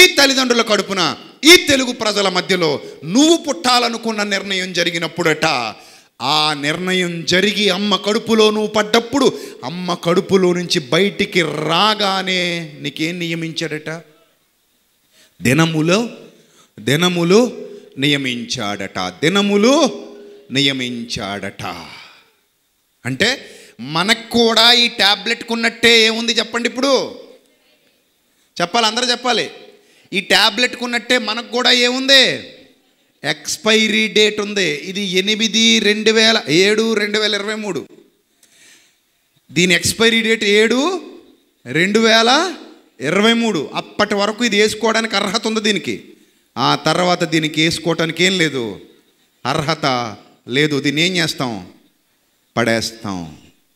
ఈ తల్లిదండ్రుల కడుపున ఈ తెలుగు ప్రజల మధ్యలో నువ్వు పుట్టాలనుకున్న నిర్ణయం జరిగినప్పుడట ఆ నిర్ణయం జరిగి అమ్మ కడుపులో నువ్వు పడ్డప్పుడు అమ్మ కడుపులో నుంచి బయటికి రాగానే నీకేం నియమించాడట దినములో దినములు నియమించాడట దినములు నియమించాడట అంటే మనకు కూడా ఈ ట్యాబ్లెట్ కున్నట్టే ఏముంది చెప్పండి ఇప్పుడు చెప్పాలి అందరూ చెప్పాలి ఈ ట్యాబ్లెట్ కున్నట్టే మనకు కూడా ఏముంది ఎక్స్పైరీ డేట్ ఉంది ఇది ఎనిమిది రెండు వేల ఏడు రెండు వేల ఇరవై మూడు దీని ఎక్స్పైరీ డేట్ ఏడు రెండు వేల ఇరవై మూడు అప్పటి వరకు ఇది వేసుకోవడానికి అర్హత ఉంది దీనికి ఆ తర్వాత దీనికి వేసుకోవటానికి ఏం లేదు అర్హత లేదు దీన్ని ఏం చేస్తాం పడేస్తాం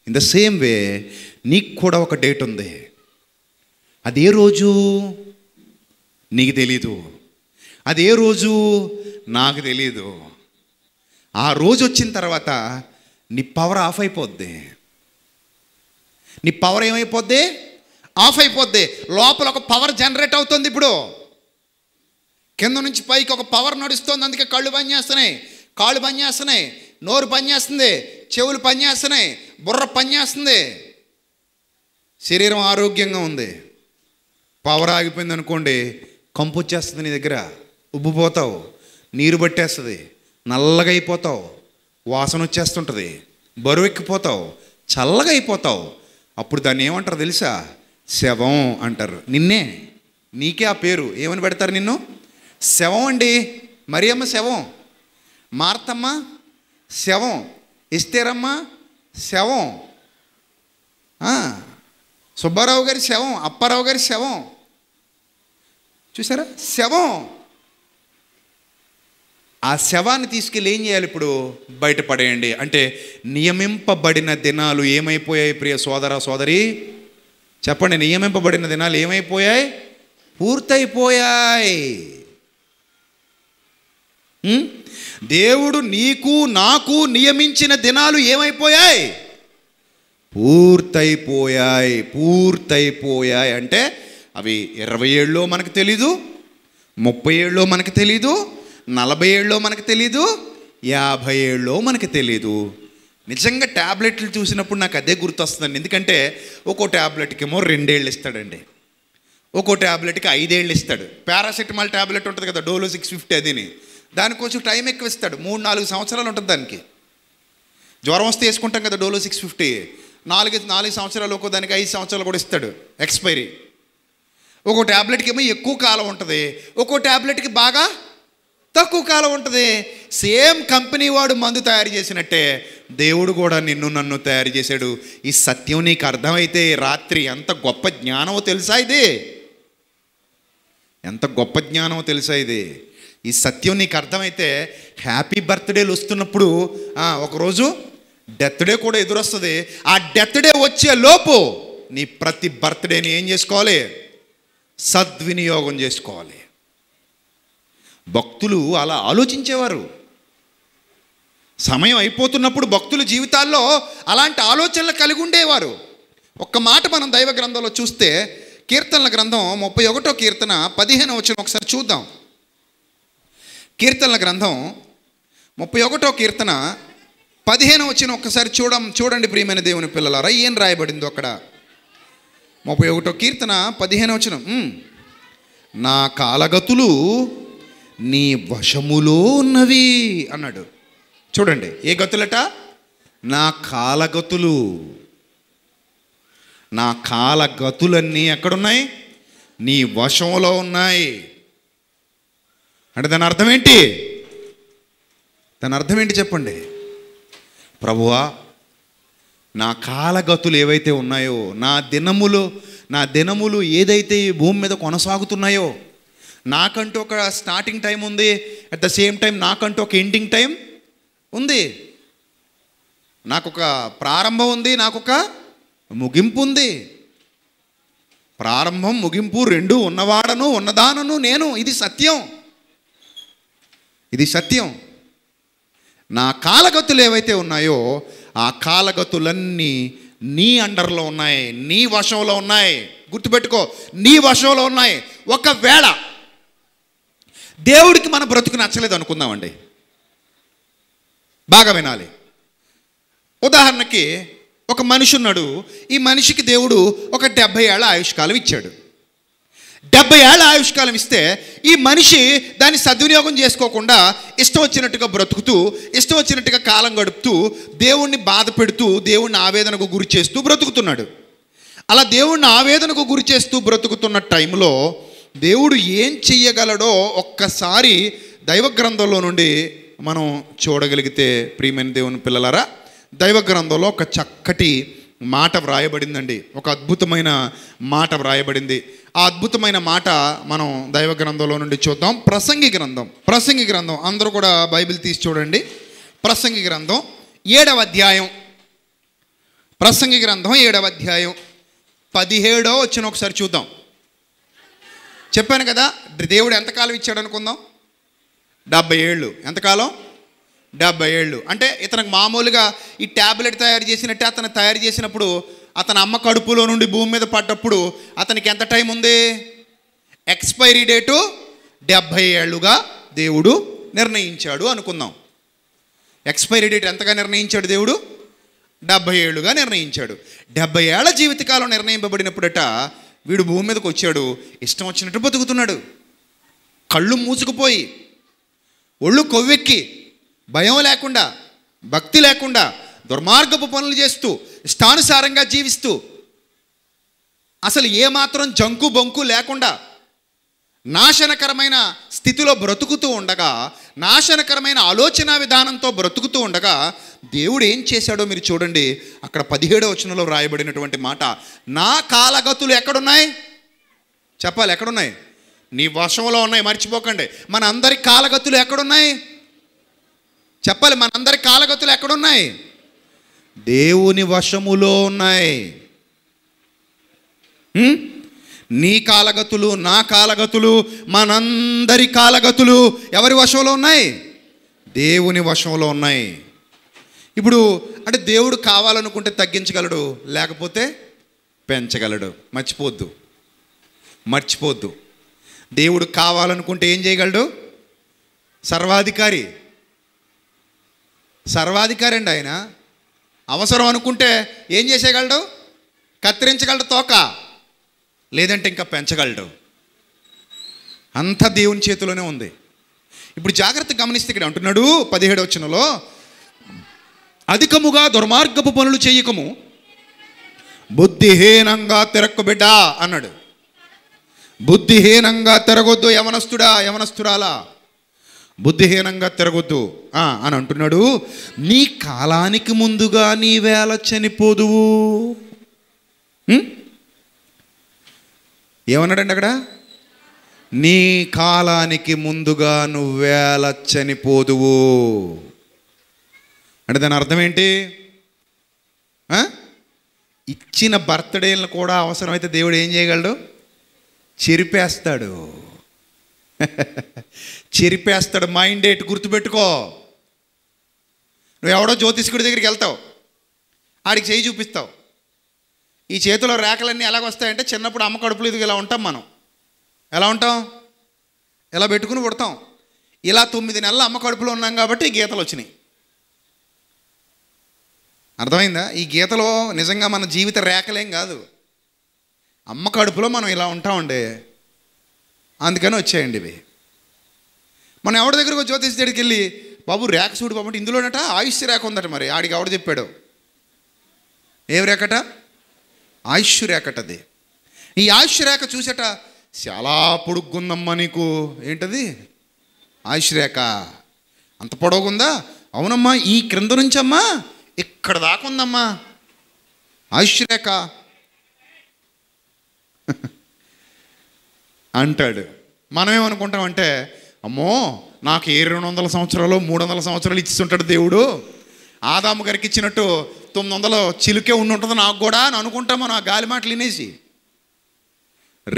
ఇన్ ద సేమ్ వే నీకు కూడా ఒక డేట్ ఉంది అదే రోజు నీకు తెలీదు అదే రోజు నాకు తెలియదు ఆ రోజు వచ్చిన తర్వాత నీ పవర్ ఆఫ్ అయిపోద్ది నీ పవర్ ఏమైపోద్ది ఆఫ్ అయిపోద్ది లోపల ఒక పవర్ జనరేట్ అవుతుంది ఇప్పుడు కింద నుంచి పైకి ఒక పవర్ నడుస్తుంది అందుకే కళ్ళు పనిచేస్తున్నాయి కాళ్ళు పనిచేస్తున్నాయి నోరు పనిచేస్తుంది చెవులు పనిచేస్తున్నాయి బుర్ర పనిచేస్తుంది శరీరం ఆరోగ్యంగా ఉంది పవర్ ఆగిపోయింది అనుకోండి కంపు వచ్చేస్తుంది నీ దగ్గర ఉబ్బిపోతావు నీరు పట్టేస్తుంది నల్లగా అయిపోతావు వాసన వచ్చేస్తుంటుంది బరువెక్కిపోతావు చల్లగా అయిపోతావు అప్పుడు దాన్ని ఏమంటారు తెలుసా శవం అంటారు నిన్నే నీకే ఆ పేరు ఏమని పెడతారు నిన్ను శవం అండి మరి అమ్మ శవం మార్తమ్మ శవం ఇస్తేరమ్మ శవం సుబ్బారావు గారి శవం అప్పారావు గారి శవం చూసారా శవం ఆ శవాన్ని తీసుకెళ్ళి ఏం చేయాలి ఇప్పుడు బయటపడేయండి అంటే నియమింపబడిన దినాలు ఏమైపోయాయి ప్రియ సోదర సోదరి చెప్పండి నియమింపబడిన దినాలు ఏమైపోయాయి పూర్తయిపోయాయి దేవుడు నీకు నాకు నియమించిన దినాలు ఏమైపోయాయి పూర్తయిపోయాయి పూర్తయిపోయాయి అంటే అవి ఇరవై ఏళ్ళలో మనకు తెలీదు ముప్పై ఏళ్ళో మనకు తెలీదు నలభై ఏళ్ళలో మనకు తెలీదు యాభై ఏళ్ళలో మనకు తెలీదు నిజంగా ట్యాబ్లెట్లు చూసినప్పుడు నాకు అదే గుర్తొస్తుందండి ఎందుకంటే ఒక్కో ట్యాబ్లెట్కేమో రెండేళ్ళు ఇస్తాడండి ఒక్కో ట్యాబ్లెట్కి ఐదేళ్ళు ఇస్తాడు పారాసెటమాల్ ట్యాబ్లెట్ ఉంటుంది కదా డోలో సిక్స్ ఫిఫ్టీ అదిని దాని కొంచెం టైం ఎక్కువ ఇస్తాడు మూడు నాలుగు సంవత్సరాలు ఉంటుంది దానికి జ్వరం వస్తే వేసుకుంటాం కదా డోలో సిక్స్ ఫిఫ్టీ నాలుగు నాలుగు సంవత్సరాలు ఒక్కో దానికి ఐదు సంవత్సరాలు కూడా ఇస్తాడు ఎక్స్పైరీ ఒక్కో ట్యాబ్లెట్కి ఏమో ఎక్కువ కాలం ఉంటుంది ఒక్కో ట్యాబ్లెట్కి బాగా తక్కువ కాలం ఉంటుంది సేమ్ కంపెనీ వాడు మందు తయారు చేసినట్టే దేవుడు కూడా నిన్ను నన్ను తయారు చేశాడు ఈ సత్యం నీకు అర్థమైతే రాత్రి ఎంత గొప్ప జ్ఞానమో తెలుసా ఇది ఎంత గొప్ప జ్ఞానమో తెలుసా ఇది ఈ సత్యం నీకు అర్థమైతే హ్యాపీ బర్త్డేలు వస్తున్నప్పుడు ఒకరోజు డెత్ డే కూడా ఎదురొస్తుంది ఆ డెత్ డే వచ్చే లోపు నీ ప్రతి బర్త్డేని ఏం చేసుకోవాలి సద్వినియోగం చేసుకోవాలి భక్తులు అలా ఆలోచించేవారు సమయం అయిపోతున్నప్పుడు భక్తుల జీవితాల్లో అలాంటి ఆలోచనలు కలిగి ఉండేవారు ఒక్క మాట మనం దైవ గ్రంథంలో చూస్తే కీర్తనల గ్రంథం ముప్పై ఒకటో కీర్తన పదిహేను వచ్చిన ఒకసారి చూద్దాం కీర్తనల గ్రంథం ముప్పై ఒకటో కీర్తన పదిహేను వచ్చిన ఒకసారి చూడం చూడండి ప్రియమైన దేవుని పిల్లలారా ఏం రాయబడిందో అక్కడ ముప్పై ఒకటో కీర్తన పదిహేను వచ్చిన నా కాలగతులు నీ వశములో ఉన్నవి అన్నాడు చూడండి ఏ గతులట నా కాలగతులు నా కాలగతులన్నీ ఎక్కడున్నాయి నీ వశములో ఉన్నాయి అంటే దాని అర్థం ఏంటి దాని అర్థం ఏంటి చెప్పండి ప్రభువా నా కాలగతులు ఏవైతే ఉన్నాయో నా దినములు నా దినములు ఏదైతే ఈ భూమి మీద కొనసాగుతున్నాయో నాకంటూ ఒక స్టార్టింగ్ టైం ఉంది అట్ ద సేమ్ టైం నాకంటూ ఒక ఎండింగ్ టైం ఉంది నాకు ఒక ప్రారంభం ఉంది నాకొక ముగింపు ఉంది ప్రారంభం ముగింపు రెండు ఉన్నవాడను ఉన్నదానను నేను ఇది సత్యం ఇది సత్యం నా కాలగతులు ఏవైతే ఉన్నాయో ఆ కాలగతులన్నీ నీ అండర్లో ఉన్నాయి నీ వశంలో ఉన్నాయి గుర్తుపెట్టుకో నీ వశంలో ఉన్నాయి ఒకవేళ దేవుడికి మన బ్రతుకు నచ్చలేదు అనుకుందామండి బాగా వినాలి ఉదాహరణకి ఒక మనిషి ఉన్నాడు ఈ మనిషికి దేవుడు ఒక డెబ్భై ఏళ్ళ ఆయుష్కాలం ఇచ్చాడు డెబ్బై ఏళ్ళ ఆయుష్కాలం ఇస్తే ఈ మనిషి దాన్ని సద్వినియోగం చేసుకోకుండా ఇష్టం వచ్చినట్టుగా బ్రతుకుతూ ఇష్టం వచ్చినట్టుగా కాలం గడుపుతూ దేవుణ్ణి బాధ పెడుతూ దేవుణ్ణి ఆవేదనకు గురి చేస్తూ బ్రతుకుతున్నాడు అలా దేవుణ్ణి ఆవేదనకు గురి చేస్తూ బ్రతుకుతున్న టైంలో దేవుడు ఏం చెయ్యగలడో ఒక్కసారి దైవ గ్రంథంలో నుండి మనం చూడగలిగితే ప్రియమైన దేవుని పిల్లలారా దైవ గ్రంథంలో ఒక చక్కటి మాట వ్రాయబడిందండి ఒక అద్భుతమైన మాట వ్రాయబడింది ఆ అద్భుతమైన మాట మనం దైవ గ్రంథంలో నుండి చూద్దాం ప్రసంగి గ్రంథం ప్రసంగి గ్రంథం అందరూ కూడా బైబిల్ తీసి చూడండి ప్రసంగి గ్రంథం ఏడవ అధ్యాయం ప్రసంగి గ్రంథం ఏడవ అధ్యాయం పదిహేడో వచ్చిన ఒకసారి చూద్దాం చెప్పాను కదా దేవుడు ఎంతకాలం ఇచ్చాడు అనుకుందాం డెబ్బై ఏళ్ళు ఎంతకాలం డెబ్బై ఏళ్ళు అంటే ఇతనికి మామూలుగా ఈ ట్యాబ్లెట్ తయారు చేసినట్టే అతను తయారు చేసినప్పుడు అతని అమ్మ కడుపులో నుండి భూమి మీద పడ్డప్పుడు అతనికి ఎంత టైం ఉంది ఎక్స్పైరీ డేటు డెబ్భై ఏళ్ళుగా దేవుడు నిర్ణయించాడు అనుకుందాం ఎక్స్పైరీ డేట్ ఎంతగా నిర్ణయించాడు దేవుడు డెబ్బై ఏళ్ళుగా నిర్ణయించాడు డెబ్భై ఏళ్ళ జీవితకాలం నిర్ణయింపబడినప్పుడట వీడు భూమి మీదకి వచ్చాడు ఇష్టం వచ్చినట్టు బతుకుతున్నాడు కళ్ళు మూసుకుపోయి ఒళ్ళు కొవ్వెక్కి భయం లేకుండా భక్తి లేకుండా దుర్మార్గపు పనులు చేస్తూ ఇష్టానుసారంగా జీవిస్తూ అసలు ఏమాత్రం జంకు బొంకు లేకుండా నాశనకరమైన స్థితిలో బ్రతుకుతూ ఉండగా నాశనకరమైన ఆలోచన విధానంతో బ్రతుకుతూ ఉండగా దేవుడు ఏం చేశాడో మీరు చూడండి అక్కడ పదిహేడు వచనంలో రాయబడినటువంటి మాట నా కాలగతులు ఎక్కడున్నాయి చెప్పాలి ఎక్కడున్నాయి నీ వశంలో ఉన్నాయి మర్చిపోకండి మన అందరి కాలగతులు ఎక్కడున్నాయి చెప్పాలి మన అందరి కాలగతులు ఎక్కడున్నాయి దేవుని వశములో ఉన్నాయి నీ కాలగతులు నా కాలగతులు మనందరి కాలగతులు ఎవరి వశంలో ఉన్నాయి దేవుని వశంలో ఉన్నాయి ఇప్పుడు అంటే దేవుడు కావాలనుకుంటే తగ్గించగలడు లేకపోతే పెంచగలడు మర్చిపోద్దు మర్చిపోద్దు దేవుడు కావాలనుకుంటే ఏం చేయగలడు సర్వాధికారి సర్వాధికారి అండి ఆయన అవసరం అనుకుంటే ఏం చేసేయగలడు కత్తిరించగలడు తోక లేదంటే ఇంకా పెంచగలడు అంత దేవుని చేతిలోనే ఉంది ఇప్పుడు జాగ్రత్త గమనిస్తే ఇక్కడ అంటున్నాడు పదిహేడు వచ్చినలో అధికముగా దుర్మార్గపు పనులు చేయకము బుద్ధిహీనంగా బిడ్డ అన్నాడు బుద్ధిహీనంగా తిరగొద్దు యవనస్తుడా యవనస్తురాలా బుద్ధిహీనంగా తిరగొద్దు అని అంటున్నాడు నీ కాలానికి ముందుగా నీ వేళ చనిపోదువు ఏమన్నాడండి అక్కడ నీ కాలానికి ముందుగా నువ్వేళ చనిపోదువు అంటే దాని అర్థం ఏంటి ఇచ్చిన బర్త్డేలను కూడా అవసరమైతే దేవుడు ఏం చేయగలడు చెరిపేస్తాడు <laughs> చెరిపేస్తాడు మైండ్ డేట్ గుర్తుపెట్టుకో నువ్వు ఎవడో జ్యోతిష్కుడి దగ్గరికి వెళ్తావు ఆడికి చేయి చూపిస్తావు ఈ చేతిలో రేఖలన్నీ ఎలాగొస్తాయంటే చిన్నప్పుడు అమ్మ కడుపులు ఇది ఇలా ఉంటాం మనం ఎలా ఉంటాం ఇలా పెట్టుకుని పుడతాం ఇలా తొమ్మిది నెలలు అమ్మ కడుపులో ఉన్నాం కాబట్టి ఈ గీతలు వచ్చినాయి అర్థమైందా ఈ గీతలో నిజంగా మన జీవిత రేఖలేం కాదు అమ్మ కడుపులో మనం ఇలా ఉంటామండి అందుకని వచ్చాయండి ఇవి మనం ఎవరి దగ్గరకు జ్యోతిష్ దగ్గరికి వెళ్ళి బాబు రేఖ చూడు బాబు ఇందులోనట ఆయుష్య రేఖ ఉందట మరి ఆడికి ఎవడు చెప్పాడు ఏం రేఖట అది ఈ రేఖ చూసేట చాలా పొడుగ్గుందమ్మా నీకు ఏంటది రేఖ అంత పొడవుగుందా అవునమ్మా ఈ క్రింద నుంచి అమ్మా ఇక్కడ దాకా ఉందమ్మా ఆయుష్యురేఖ <laughs> అంటాడు మనమేమనుకుంటామంటే అమ్మో నాకు ఏ రెండు వందల సంవత్సరాలు మూడు వందల సంవత్సరాలు ఇచ్చిస్తుంటాడు దేవుడు ఆదాము గారికి ఇచ్చినట్టు తొమ్మిది వందల చిలుకే ఉండి ఉంటుంది నాకు కూడా అని అనుకుంటామో నా గాలి మాటలు వినేసి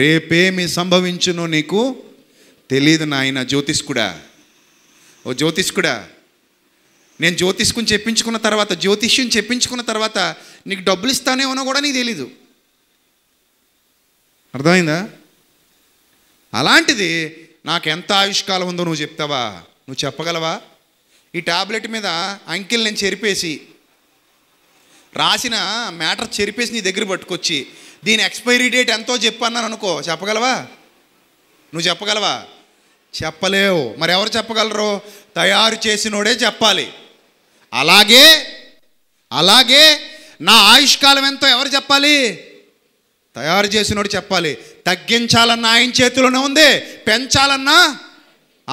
రేపేమి సంభవించునో నీకు తెలియదు నాయన జ్యోతిష్కుడా ఓ జ్యోతిష్కుడా నేను జ్యోతిష్కుని చెప్పించుకున్న తర్వాత జ్యోతిష్యుని చెప్పించుకున్న తర్వాత నీకు డబ్బులు ఇస్తానేమో కూడా నీకు తెలీదు అర్థమైందా అలాంటిది నాకు ఎంత ఆయుష్కాలం ఉందో నువ్వు చెప్తావా నువ్వు చెప్పగలవా ఈ టాబ్లెట్ మీద అంకిల్ నేను చెరిపేసి రాసిన మ్యాటర్ చెరిపేసి నీ దగ్గర పట్టుకొచ్చి దీని ఎక్స్పైరీ డేట్ ఎంతో చెప్పన్నాను అనుకో చెప్పగలవా నువ్వు చెప్పగలవా చెప్పలేవు మరి ఎవరు చెప్పగలరు తయారు చేసినోడే చెప్పాలి అలాగే అలాగే నా ఆయుష్కాలం ఎంతో ఎవరు చెప్పాలి తయారు చేసినోడు చెప్పాలి తగ్గించాలన్న ఆయన చేతిలోనే ఉంది పెంచాలన్నా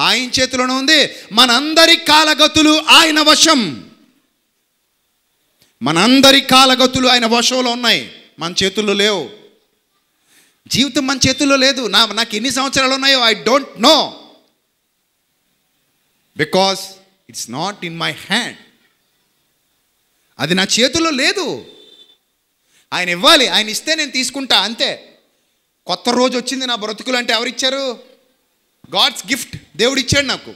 ఆయన చేతిలోనే ఉంది మనందరి కాలగతులు ఆయన వశం మనందరి కాలగతులు ఆయన వశంలో ఉన్నాయి మన చేతుల్లో లేవు జీవితం మన చేతుల్లో లేదు నా నాకు ఎన్ని సంవత్సరాలు ఉన్నాయో I don't know because it's not in my hand అది నా చేతుల్లో లేదు ఆయన ఇవ్వాలి ఆయన ఇస్తే నేను తీసుకుంటా అంతే కొత్త రోజు వచ్చింది నా బ్రతుకులు అంటే ఎవరిచ్చారు గాడ్స్ గిఫ్ట్ దేవుడు ఇచ్చాడు నాకు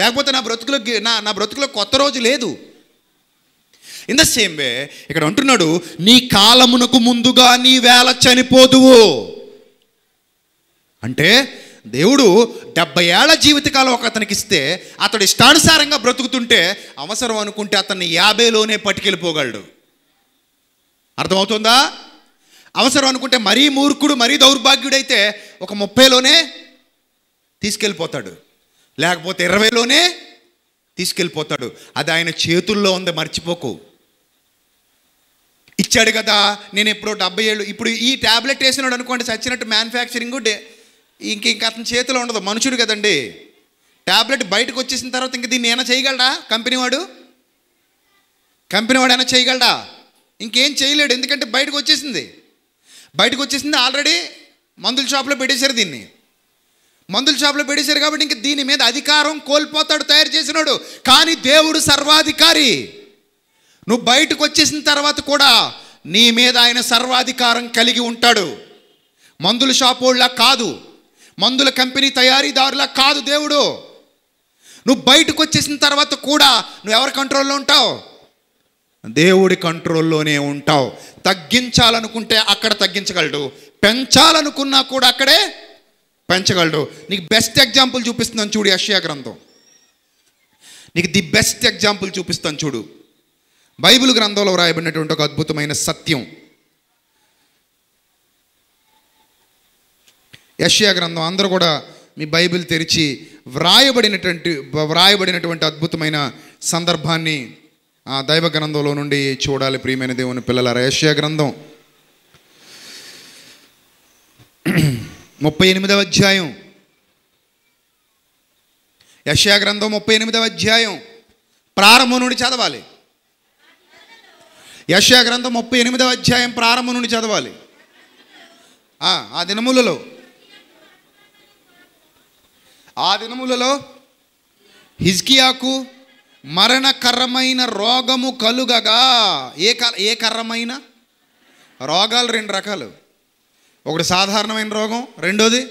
లేకపోతే నా బ్రతుకులో నా నా బ్రతుకులో కొత్త రోజు లేదు ఇన్ ద సేమ్ వే ఇక్కడ అంటున్నాడు నీ కాలమునకు ముందుగా నీ వేళ చనిపోదువు అంటే దేవుడు డెబ్బై ఏళ్ళ జీవితకాలం ఒక అతనికి ఇస్తే అతడు ఇష్టానుసారంగా బ్రతుకుతుంటే అవసరం అనుకుంటే అతన్ని యాభైలోనే పట్టుకెళ్ళిపోగలడు అర్థమవుతుందా అవసరం అనుకుంటే మరీ మూర్ఖుడు మరీ దౌర్భాగ్యుడైతే ఒక ముప్పైలోనే తీసుకెళ్ళిపోతాడు లేకపోతే ఇరవైలోనే తీసుకెళ్ళిపోతాడు అది ఆయన చేతుల్లో ఉంది మర్చిపోకు ఇచ్చాడు కదా నేను ఎప్పుడో డెబ్బై ఏళ్ళు ఇప్పుడు ఈ ట్యాబ్లెట్ వేసినాడు అనుకోండి చచ్చినట్టు మ్యానుఫ్యాక్చరింగ్ ఇంక ఇంక అతని చేతిలో ఉండదు మనుషుడు కదండి ట్యాబ్లెట్ బయటకు వచ్చేసిన తర్వాత ఇంక దీన్ని ఏమైనా చేయగలడా కంపెనీ వాడు కంపెనీ వాడు ఏమైనా చేయగలడా ఇంకేం చేయలేడు ఎందుకంటే బయటకు వచ్చేసింది బయటకు వచ్చేసింది ఆల్రెడీ మందుల షాప్లో పెట్టేశారు దీన్ని మందుల షాప్లో పెట్టేశారు కాబట్టి ఇంక దీని మీద అధికారం కోల్పోతాడు తయారు చేసినాడు కానీ దేవుడు సర్వాధికారి నువ్వు బయటకు వచ్చేసిన తర్వాత కూడా నీ మీద ఆయన సర్వాధికారం కలిగి ఉంటాడు మందుల వాళ్ళ కాదు మందుల కంపెనీ తయారీదారులా కాదు దేవుడు నువ్వు బయటకు వచ్చేసిన తర్వాత కూడా నువ్వు ఎవరి కంట్రోల్లో ఉంటావు దేవుడి కంట్రోల్లోనే ఉంటావు తగ్గించాలనుకుంటే అక్కడ తగ్గించగలడు పెంచాలనుకున్నా కూడా అక్కడే పెంచగలడు నీకు బెస్ట్ ఎగ్జాంపుల్ చూపిస్తున్నాను చూడు యషయా గ్రంథం నీకు ది బెస్ట్ ఎగ్జాంపుల్ చూపిస్తాను చూడు బైబిల్ గ్రంథంలో వ్రాయబడినటువంటి ఒక అద్భుతమైన సత్యం యష్యా గ్రంథం అందరూ కూడా మీ బైబిల్ తెరిచి వ్రాయబడినటువంటి వ్రాయబడినటువంటి అద్భుతమైన సందర్భాన్ని ఆ దైవ గ్రంథంలో నుండి చూడాలి ప్రియమైన దేవుని పిల్లల యష్యా గ్రంథం ముప్పై ఎనిమిదవ అధ్యాయం యష్యా గ్రంథం ముప్పై ఎనిమిదవ అధ్యాయం ప్రారంభం నుండి చదవాలి యశా గ్రంథం ముప్పై ఎనిమిదవ అధ్యాయం ప్రారంభం నుండి చదవాలి ఆ దినములలో ఆ దినములలో హిజ్కియాకు మరణకరమైన రోగము కలుగగా ఏ క ఏ కర్రమైన రోగాలు రెండు రకాలు ఒకటి సాధారణమైన రోగం రెండోది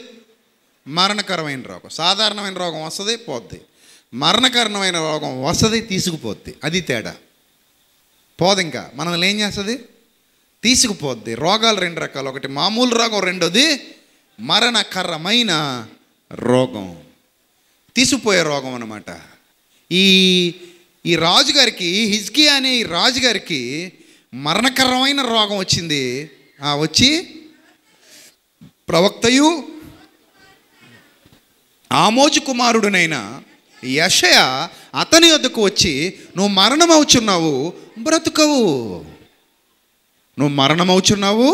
మరణకరమైన రోగం సాధారణమైన రోగం వస్తుంది పోద్ది మరణకరమైన రోగం వస్తుంది తీసుకుపోద్ది అది తేడా పోదు ఇంకా మనల్ని ఏం చేస్తుంది తీసుకుపోద్ది రోగాలు రెండు రకాలు ఒకటి మామూలు రోగం రెండోది మరణకరమైన రోగం తీసుకుపోయే రోగం అనమాట ఈ ఈ రాజుగారికి హిజ్కి అనే ఈ రాజుగారికి మరణకరమైన రోగం వచ్చింది వచ్చి ప్రవక్తయు ఆమోజు కుమారుడునైనా యషయ అతని వద్దకు వచ్చి నువ్వు మరణమవుచున్నావు బ్రతకవు నువ్వు మరణమవుచున్నావు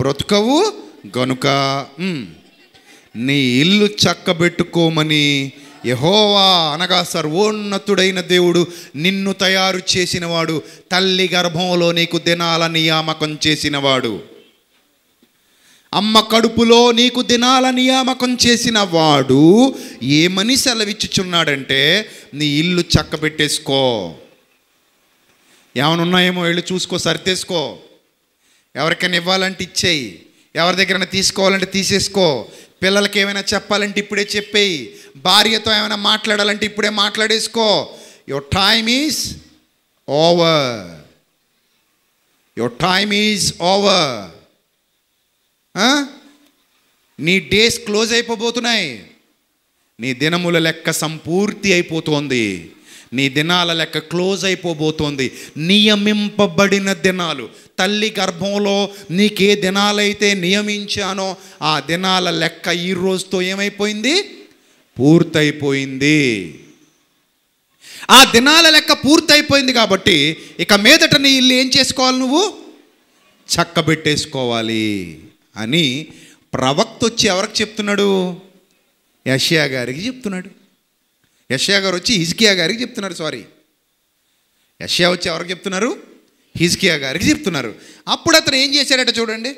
బ్రతకవు గనుక నీ ఇల్లు చక్కబెట్టుకోమని యహోవా అనగా సర్వోన్నతుడైన దేవుడు నిన్ను తయారు చేసినవాడు తల్లి గర్భంలో నీకు దినాల నియామకం చేసినవాడు అమ్మ కడుపులో నీకు దినాల నియామకం చేసిన వాడు ఏమని సెలవిచ్చుచున్నాడంటే నీ ఇల్లు చక్కబెట్టేసుకో ఏమైనా ఉన్నాయేమో వెళ్ళి చూసుకో సరితేసుకో ఎవరికైనా ఇవ్వాలంటే ఇచ్చేయి ఎవరి దగ్గరైనా తీసుకోవాలంటే తీసేసుకో పిల్లలకి ఏమైనా చెప్పాలంటే ఇప్పుడే చెప్పేయి భార్యతో ఏమైనా మాట్లాడాలంటే ఇప్పుడే మాట్లాడేసుకో your time is over your time is over నీ డేస్ క్లోజ్ అయిపోబోతున్నాయి నీ దినముల లెక్క సంపూర్తి అయిపోతుంది నీ దినాల లెక్క క్లోజ్ అయిపోబోతోంది నియమింపబడిన దినాలు తల్లి గర్భంలో నీకే దినాలైతే నియమించానో ఆ దినాల లెక్క ఈ రోజుతో ఏమైపోయింది పూర్తయిపోయింది ఆ దినాల లెక్క పూర్తయిపోయింది కాబట్టి ఇక మీదట నీ ఇల్లు ఏం చేసుకోవాలి నువ్వు చక్కబెట్టేసుకోవాలి అని ప్రవక్త వచ్చి ఎవరికి చెప్తున్నాడు యషియా గారికి చెప్తున్నాడు యష్యా గారు వచ్చి హిజ్కియా గారికి చెప్తున్నారు సారీ యష్యా వచ్చి ఎవరికి చెప్తున్నారు హిజ్కియా గారికి చెప్తున్నారు అప్పుడు అతను ఏం చేశాడట చూడండి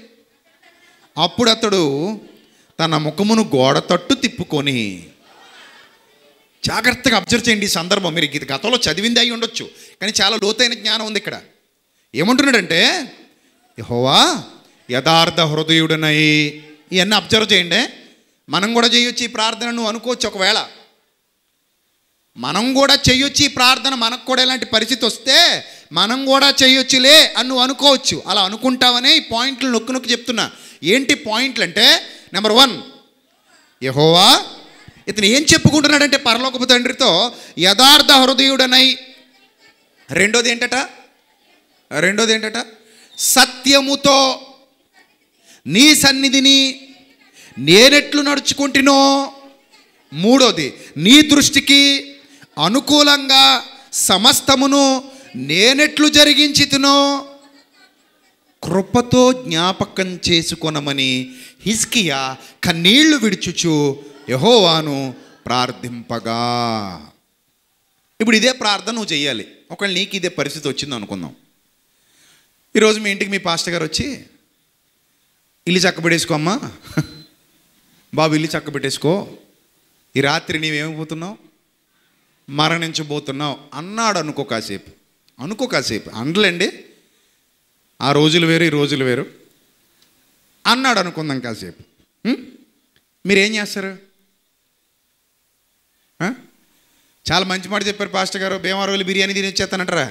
అప్పుడు అతడు తన ముఖమును గోడ తట్టు తిప్పుకొని జాగ్రత్తగా అబ్జర్వ్ చేయండి ఈ సందర్భం మీరు ఇది గతంలో చదివింది అయి ఉండొచ్చు కానీ చాలా లోతైన జ్ఞానం ఉంది ఇక్కడ ఏమంటున్నాడంటే యహోవా యథార్థ హృదయుడునై ఇవన్నీ అబ్జర్వ్ చేయండి మనం కూడా చేయొచ్చు ఈ ప్రార్థనను అనుకోవచ్చు ఒకవేళ మనం కూడా చేయొచ్చు ఈ ప్రార్థన మనకు కూడా ఇలాంటి పరిస్థితి వస్తే మనం కూడా చేయొచ్చులే అని నువ్వు అనుకోవచ్చు అలా అనుకుంటావనే ఈ పాయింట్లు నొక్కు నొక్కి చెప్తున్నా ఏంటి పాయింట్లు అంటే నెంబర్ వన్ యహోవా ఇతను ఏం చెప్పుకుంటున్నాడంటే పరలోకపు తండ్రితో యథార్థ హృదయుడనై రెండోది ఏంటట రెండోది ఏంటట సత్యముతో నీ సన్నిధిని నేనెట్లు నడుచుకుంటునో మూడోది నీ దృష్టికి అనుకూలంగా సమస్తమును నేనెట్లు జరిగించితునో కృపతో జ్ఞాపకం చేసుకొనమని హిస్కియా కన్నీళ్లు విడుచుచు యహోవాను ప్రార్థింపగా ఇప్పుడు ఇదే ప్రార్థన నువ్వు చేయాలి ఒకళ్ళు నీకు ఇదే పరిస్థితి వచ్చింది అనుకుందాం ఈరోజు మీ ఇంటికి మీ పాస్టర్ గారు వచ్చి ఇల్లు చక్కబెట్టేసుకోమ్మా బాబు ఇల్లు చక్కబెట్టేసుకో ఈ రాత్రి నీవేమైపోతున్నావు మరణించబోతున్నావు అన్నాడు అనుకో కాసేపు అనుకో కాసేపు అనలేండి ఆ రోజులు వేరు ఈ రోజులు వేరు అన్నాడు అనుకుందాం కాసేపు మీరేం చేస్తారు చాలా మంచి మాట చెప్పారు పాస్టర్ గారు భీమవరం వెళ్ళి బిర్యానీ తిని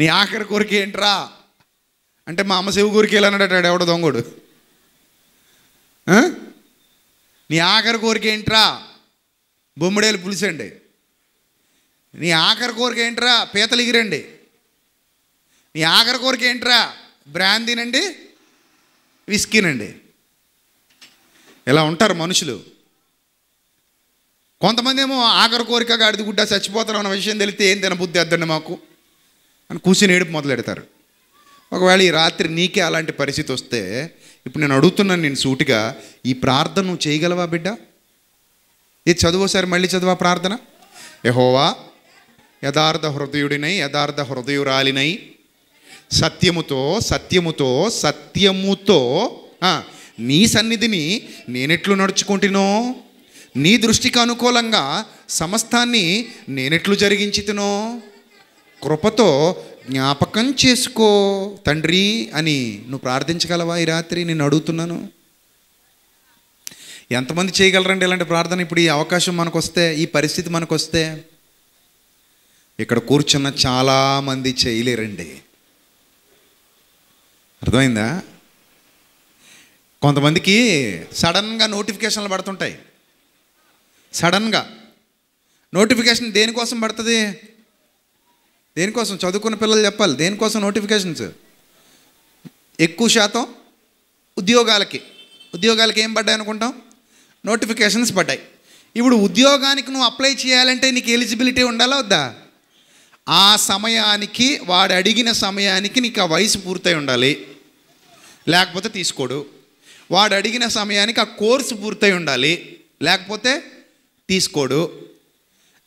నీ ఆఖరి కోరిక ఏంట్రా అంటే మా అమ్మ శివ కోరిక వెళ్ళానంటాడు ఎవడ దొంగడు నీ ఆఖరి కోరిక ఏంట్రా బొమ్మడేలు పులిసండి నీ ఆఖరి కోరిక ఏంట్రా పీతలిగిరండి ఎగిరండి నీ ఆఖరి కోరిక ఏంట్రా బ్రాందీనండి విస్కీనండి ఇలా ఉంటారు మనుషులు కొంతమంది ఏమో ఆఖరి కోరిక గాడిద గుడ్డ చచ్చిపోతారు అన్న విషయం తెలిస్తే ఏం తినబుద్ధి వద్దండి మాకు అని కూర్చుని ఏడుపు మొదలెడతారు ఒకవేళ ఈ రాత్రి నీకే అలాంటి పరిస్థితి వస్తే ఇప్పుడు నేను అడుగుతున్నాను నేను సూటిగా ఈ ప్రార్థన నువ్వు చేయగలవా బిడ్డ ఇది చదువుసారి మళ్ళీ చదువా ప్రార్థన యహోవా యథార్థ హృదయుడినై యథార్థ హృదయురాలినై సత్యముతో సత్యముతో సత్యముతో నీ సన్నిధిని నేనెట్లు నడుచుకుంటునో నీ దృష్టికి అనుకూలంగా సమస్తాన్ని నేనెట్లు జరిగించితునో కృపతో జ్ఞాపకం చేసుకో తండ్రి అని నువ్వు ప్రార్థించగలవా ఈ రాత్రి నేను అడుగుతున్నాను ఎంతమంది చేయగలరండి ఇలాంటి ప్రార్థన ఇప్పుడు ఈ అవకాశం మనకు వస్తే ఈ పరిస్థితి మనకు వస్తే ఇక్కడ కూర్చున్న చాలామంది చేయలేరండి అర్థమైందా కొంతమందికి సడన్గా నోటిఫికేషన్లు పడుతుంటాయి సడన్గా నోటిఫికేషన్ దేనికోసం పడుతుంది దేనికోసం చదువుకున్న పిల్లలు చెప్పాలి దేనికోసం నోటిఫికేషన్స్ ఎక్కువ శాతం ఉద్యోగాలకి ఉద్యోగాలకి ఏం పడ్డాయి అనుకుంటాం నోటిఫికేషన్స్ పడ్డాయి ఇప్పుడు ఉద్యోగానికి నువ్వు అప్లై చేయాలంటే నీకు ఎలిజిబిలిటీ ఉండాలా వద్దా ఆ సమయానికి వాడు అడిగిన సమయానికి నీకు ఆ వయసు పూర్తయి ఉండాలి లేకపోతే తీసుకోడు వాడు అడిగిన సమయానికి ఆ కోర్సు పూర్తయి ఉండాలి లేకపోతే తీసుకోడు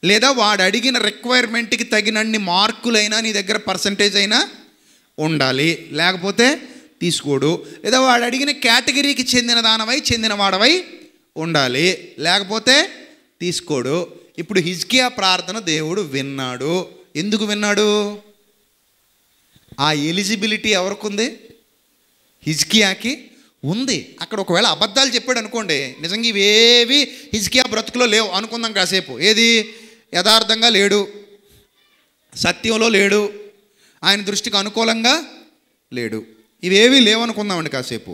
లేదా వాడు అడిగిన రిక్వైర్మెంట్కి తగినన్ని మార్కులైనా నీ దగ్గర పర్సంటేజ్ అయినా ఉండాలి లేకపోతే తీసుకోడు లేదా వాడు అడిగిన కేటగిరీకి చెందిన దానవై వాడవై ఉండాలి లేకపోతే తీసుకోడు ఇప్పుడు హిజ్కియా ప్రార్థన దేవుడు విన్నాడు ఎందుకు విన్నాడు ఆ ఎలిజిబిలిటీ ఎవరికి హిజ్కియాకి ఉంది అక్కడ ఒకవేళ అబద్ధాలు చెప్పాడు అనుకోండి నిజంగా ఇవేవి హిజ్కియా బ్రతుకులో లేవు అనుకుందాం కాసేపు ఏది యథార్థంగా లేడు సత్యంలో లేడు ఆయన దృష్టికి అనుకూలంగా లేడు ఇవేవీ లేవనుకుందామండి కాసేపు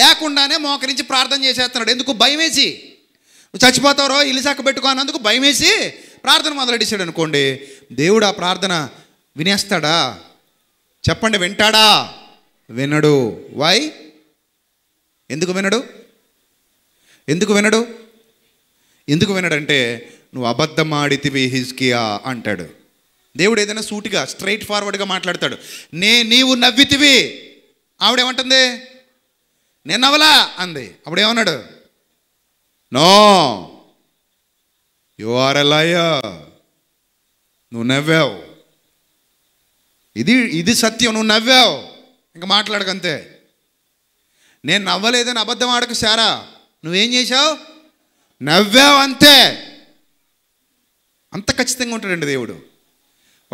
లేకుండానే మోకరించి ప్రార్థన చేసేస్తున్నాడు ఎందుకు భయం వేసి చచ్చిపోతారో ఇల్లు చక్క పెట్టుకోనందుకు భయం వేసి ప్రార్థన మొదలెట్టేశాడు అనుకోండి దేవుడు ఆ ప్రార్థన వినేస్తాడా చెప్పండి వింటాడా వినడు వై ఎందుకు వినడు ఎందుకు వినడు ఎందుకు వినడంటే నువ్వు అబద్ధమాడితివి హిజ్కియా అంటాడు దేవుడు ఏదైనా సూటిగా స్ట్రైట్ ఫార్వర్డ్గా మాట్లాడతాడు నే నీవు నవ్వితివి ఆవిడేమంటుంది నేను నవ్వలా అంది అప్పుడేమన్నాడు నో యు ఆర్ ఎ నువ్వు నవ్వావు ఇది ఇది సత్యం నువ్వు నవ్వావు ఇంకా మాట్లాడకంతే నేను నవ్వలేదని అబద్ధం ఆడకు సారా నువ్వేం చేశావు నవ్వావు అంతే అంత ఖచ్చితంగా ఉంటాడండి దేవుడు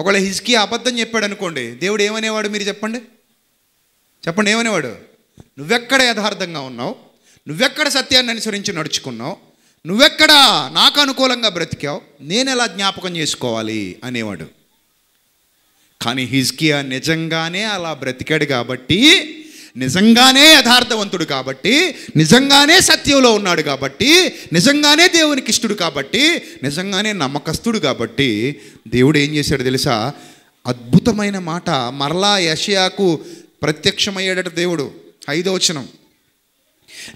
ఒకవేళ హిజ్కి అబద్ధం చెప్పాడు అనుకోండి దేవుడు ఏమనేవాడు మీరు చెప్పండి చెప్పండి ఏమనేవాడు నువ్వెక్కడ యథార్థంగా ఉన్నావు నువ్వెక్కడ సత్యాన్ని అనుసరించి నడుచుకున్నావు నువ్వెక్కడ నాకు అనుకూలంగా బ్రతికావు నేను ఎలా జ్ఞాపకం చేసుకోవాలి అనేవాడు కానీ హిజ్కియా నిజంగానే అలా బ్రతికాడు కాబట్టి నిజంగానే యథార్థవంతుడు కాబట్టి నిజంగానే సత్యంలో ఉన్నాడు కాబట్టి నిజంగానే దేవునికి ఇష్టడు కాబట్టి నిజంగానే నమ్మకస్తుడు కాబట్టి దేవుడు ఏం చేశాడు తెలుసా అద్భుతమైన మాట మరలా యషయాకు ప్రత్యక్షమయ్యాడట దేవుడు ఐదో వచనం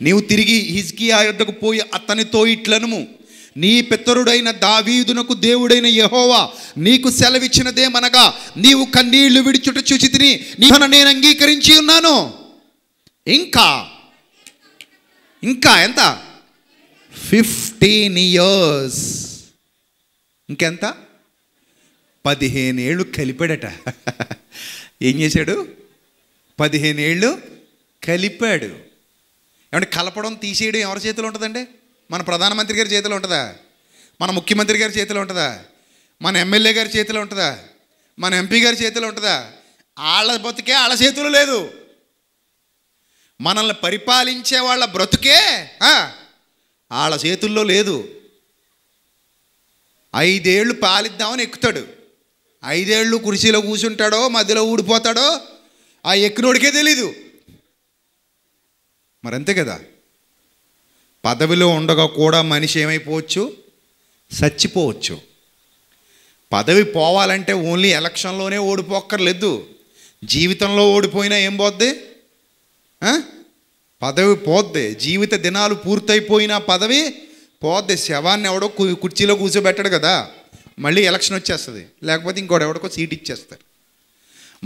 నీవు తిరిగి హిజ్కి ఆ యొద్దకు పోయి అతనితో ఇట్లనుము నీ పితరుడైన దావీదునకు దేవుడైన యహోవా నీకు సెలవిచ్చినదేమనగా నీవు కన్నీళ్లు విడిచుట చూచి తిని నీవన నేను అంగీకరించి ఉన్నాను ఇంకా ఇంకా ఎంత ఫిఫ్టీన్ ఇయర్స్ ఇంకెంత పదిహేనేళ్ళు కలిపాడట ఏం చేశాడు పదిహేను ఏళ్ళు కలిపాడు ఏమంటే కలపడం తీసేయడం ఎవరి చేతిలో ఉంటుందండి మన ప్రధానమంత్రి గారి చేతిలో ఉంటుందా మన ముఖ్యమంత్రి గారి చేతిలో ఉంటుందా మన ఎమ్మెల్యే గారి చేతిలో ఉంటుందా మన ఎంపీ గారి చేతిలో ఉంటుందా వాళ్ళ బ్రతుకే వాళ్ళ చేతిలో లేదు మనల్ని పరిపాలించే వాళ్ళ బ్రతుకే వాళ్ళ చేతుల్లో లేదు ఐదేళ్ళు పాలిద్దామని ఎక్కుతాడు ఐదేళ్ళు కుర్చీలో కూర్చుంటాడో మధ్యలో ఊడిపోతాడో ఆ ఎక్కినోడికే తెలీదు మరంతే కదా పదవిలో ఉండగా కూడా మనిషి ఏమైపోవచ్చు చచ్చిపోవచ్చు పదవి పోవాలంటే ఓన్లీ ఎలక్షన్లోనే ఓడిపోక్కర్లేదు జీవితంలో ఓడిపోయినా ఏం పోద్ది పదవి పోద్ది జీవిత దినాలు పూర్తయిపోయినా పదవి పోద్ది శవాన్ని ఎవడో కుర్చీలో కూర్చోబెట్టాడు కదా మళ్ళీ ఎలక్షన్ వచ్చేస్తుంది లేకపోతే ఇంకోటి ఎవడకో సీట్ ఇచ్చేస్తారు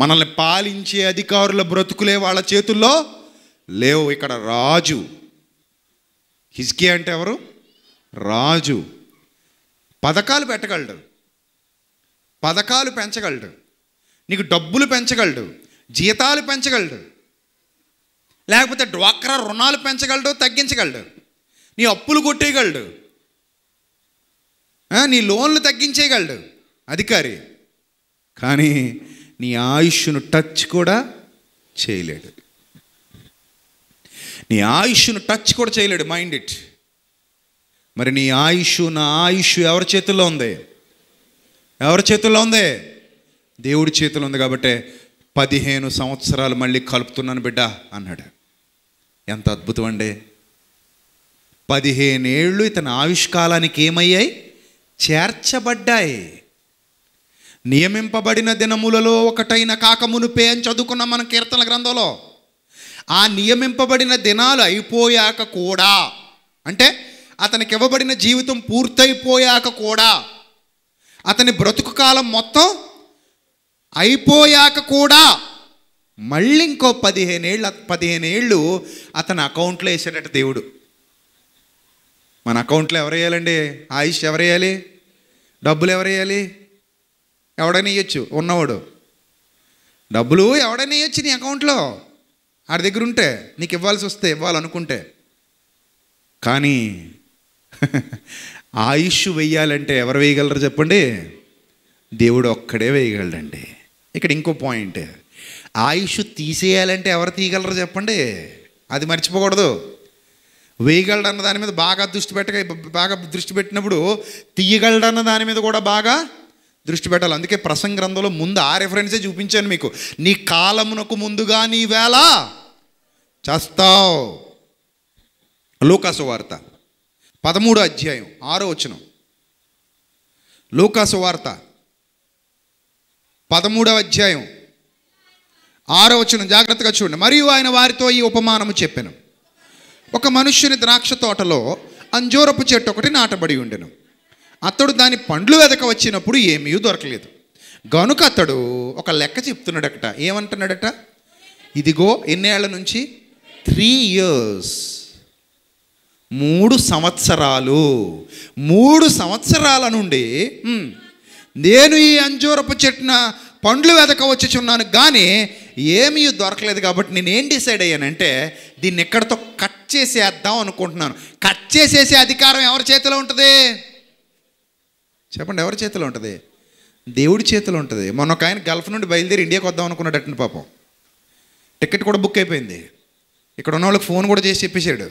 మనల్ని పాలించే అధికారుల బ్రతుకులే వాళ్ళ చేతుల్లో లేవు ఇక్కడ రాజు హిజ్కి అంటే ఎవరు రాజు పథకాలు పెట్టగలడు పథకాలు పెంచగలడు నీకు డబ్బులు పెంచగలడు జీతాలు పెంచగలడు లేకపోతే డ్వాక్రా రుణాలు పెంచగలడు తగ్గించగలడు నీ అప్పులు కొట్టేయగలడు నీ లోన్లు తగ్గించేయగలడు అధికారి కానీ నీ ఆయుష్ను టచ్ కూడా చేయలేడు నీ ఆయుష్ను టచ్ కూడా చేయలేడు మైండ్ ఇట్ మరి నీ ఆయుష్ నా ఆయుష్ ఎవరి చేతుల్లో ఉంది ఎవరి చేతుల్లో ఉంది దేవుడి చేతిలో ఉంది కాబట్టి పదిహేను సంవత్సరాలు మళ్ళీ కలుపుతున్నాను బిడ్డ అన్నాడు ఎంత అద్భుతం అండి పదిహేనేళ్ళు ఇతని ఆవిష్కాలానికి ఏమయ్యాయి చేర్చబడ్డాయి నియమింపబడిన దినములలో ఒకటైన కాకమునుపే అని చదువుకున్న మన కీర్తన గ్రంథంలో ఆ నియమింపబడిన దినాలు అయిపోయాక కూడా అంటే అతనికి ఇవ్వబడిన జీవితం పూర్తయిపోయాక కూడా అతని బ్రతుకు కాలం మొత్తం అయిపోయాక కూడా మళ్ళీ ఇంకో పదిహేనేళ్ళు పదిహేనేళ్ళు అతని అకౌంట్లో వేసేటట్టు దేవుడు మన అకౌంట్లో ఎవరు వేయాలండి ఆయుష్ ఎవరు వేయాలి డబ్బులు ఎవరు వేయాలి ఎవడైనా ఇవ్వచ్చు ఉన్నవాడు డబ్బులు ఎవడైనా ఇవ్వచ్చు నీ అకౌంట్లో ఆడి దగ్గర ఉంటే నీకు ఇవ్వాల్సి వస్తే ఇవ్వాలనుకుంటే కానీ <laughs> ఆయుష్ వెయ్యాలంటే ఎవరు వేయగలరు చెప్పండి దేవుడు ఒక్కడే వేయగలడండి ఇక్కడ ఇంకో పాయింట్ ఆయుష్ తీసేయాలంటే ఎవరు తీయగలరు చెప్పండి అది మర్చిపోకూడదు వేయగలడన్న దాని మీద బాగా దృష్టి పెట్టక బాగా దృష్టి పెట్టినప్పుడు తీయగలడన్న దాని మీద కూడా బాగా దృష్టి పెట్టాలి అందుకే ప్రసంగ గ్రంథంలో ముందు ఆ రెఫరెన్సే చూపించాను మీకు నీ కాలమునకు ముందుగా నీ వేళ చేస్తావు లోకాసు వార్త పదమూడో అధ్యాయం ఆరో వచ్చిన లోకాసు వార్త పదమూడవ అధ్యాయం ఆరో వచ్చిన జాగ్రత్తగా చూడండి మరియు ఆయన వారితో ఈ ఉపమానము చెప్పాను ఒక మనుష్యుని ద్రాక్ష తోటలో అంజోరపు చెట్టు ఒకటి నాటబడి ఉండెను అతడు దాని పండ్లు వెదక వచ్చినప్పుడు ఏమీ దొరకలేదు గనుక అతడు ఒక లెక్క చెప్తున్నాడట ఏమంటున్నాడట ఇదిగో ఎన్నేళ్ల నుంచి త్రీ ఇయర్స్ మూడు సంవత్సరాలు మూడు సంవత్సరాల నుండి నేను ఈ అంజూరపు చెట్టున పండ్లు వెదక వచ్చుచున్నాను కానీ ఏమీ దొరకలేదు కాబట్టి నేను ఏం డిసైడ్ అయ్యానంటే దీన్ని ఎక్కడితో కట్ చేసేద్దాం అనుకుంటున్నాను కట్ చేసేసే అధికారం ఎవరి చేతిలో ఉంటుంది చెప్పండి ఎవరి చేతిలో ఉంటుంది దేవుడి చేతిలో ఉంటుంది మొన్న ఒక ఆయన గల్ఫ్ నుండి బయలుదేరి ఇండియాకి వద్దాం అనుకున్నట్టండి పాపం టికెట్ కూడా బుక్ అయిపోయింది ఇక్కడ ఉన్న వాళ్ళకి ఫోన్ కూడా చేసి చెప్పేశాడు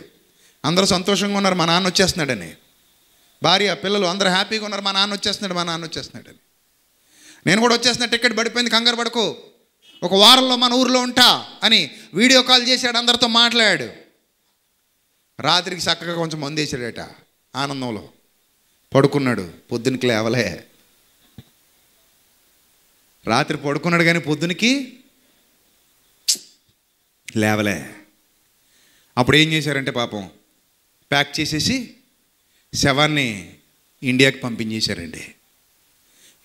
అందరూ సంతోషంగా ఉన్నారు మా నాన్న వచ్చేస్తున్నాడని భార్య పిల్లలు అందరూ హ్యాపీగా ఉన్నారు మా నాన్న వచ్చేస్తున్నాడు మా నాన్న వచ్చేస్తున్నాడని నేను కూడా వచ్చేస్తున్నా టికెట్ పడిపోయింది కంగారు పడకు ఒక వారంలో మన ఊర్లో ఉంటా అని వీడియో కాల్ చేశాడు అందరితో మాట్లాడాడు రాత్రికి చక్కగా కొంచెం వేసాడట ఆనందంలో పడుకున్నాడు పొద్దునకి లేవలే రాత్రి పడుకున్నాడు కానీ పొద్దునకి లేవలే అప్పుడు ఏం చేశారంటే పాపం ప్యాక్ చేసేసి శవాన్ని ఇండియాకి పంపించేశారండి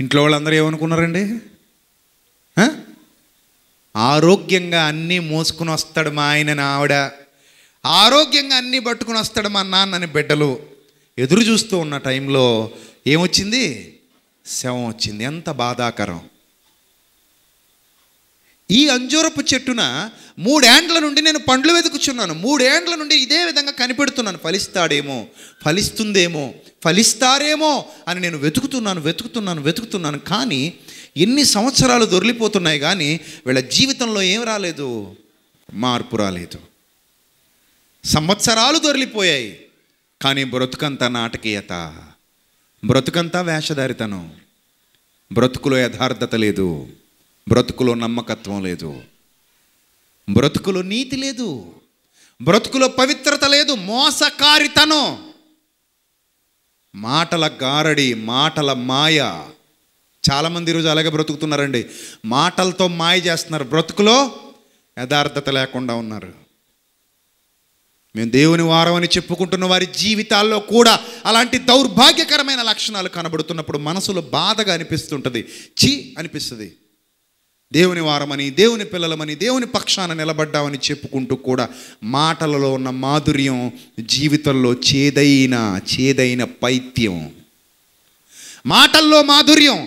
ఇంట్లో వాళ్ళందరూ ఏమనుకున్నారండి ఆరోగ్యంగా అన్నీ మోసుకుని వస్తాడు మా ఆయన ఆవిడ ఆరోగ్యంగా అన్నీ పట్టుకుని వస్తాడు మా నాన్నని బిడ్డలు ఎదురు చూస్తూ ఉన్న టైంలో ఏమొచ్చింది శవం వచ్చింది ఎంత బాధాకరం ఈ అంజూరపు చెట్టున మూడేండ్ల నుండి నేను పండ్లు వెతుకుచున్నాను మూడేండ్ల నుండి ఇదే విధంగా కనిపెడుతున్నాను ఫలిస్తాడేమో ఫలిస్తుందేమో ఫలిస్తారేమో అని నేను వెతుకుతున్నాను వెతుకుతున్నాను వెతుకుతున్నాను కానీ ఎన్ని సంవత్సరాలు దొరికిపోతున్నాయి కానీ వీళ్ళ జీవితంలో ఏం రాలేదు మార్పు రాలేదు సంవత్సరాలు దొరికిపోయాయి కానీ బ్రతుకంతా నాటకీయత బ్రతుకంతా వేషధారితనం బ్రతుకులో యథార్థత లేదు బ్రతుకులో నమ్మకత్వం లేదు బ్రతుకులో నీతి లేదు బ్రతుకులో పవిత్రత లేదు మోసకారితనం మాటల గారడి మాటల మాయ చాలామంది ఈరోజు అలాగే బ్రతుకుతున్నారండి మాటలతో మాయ చేస్తున్నారు బ్రతుకులో యథార్థత లేకుండా ఉన్నారు మేము దేవుని వారం అని చెప్పుకుంటున్న వారి జీవితాల్లో కూడా అలాంటి దౌర్భాగ్యకరమైన లక్షణాలు కనబడుతున్నప్పుడు మనసులో బాధగా అనిపిస్తుంటుంది చీ అనిపిస్తుంది దేవుని వారమని దేవుని పిల్లలమని దేవుని పక్షాన నిలబడ్డామని చెప్పుకుంటూ కూడా మాటలలో ఉన్న మాధుర్యం జీవితంలో చేదైన చేదైన పైత్యం మాటల్లో మాధుర్యం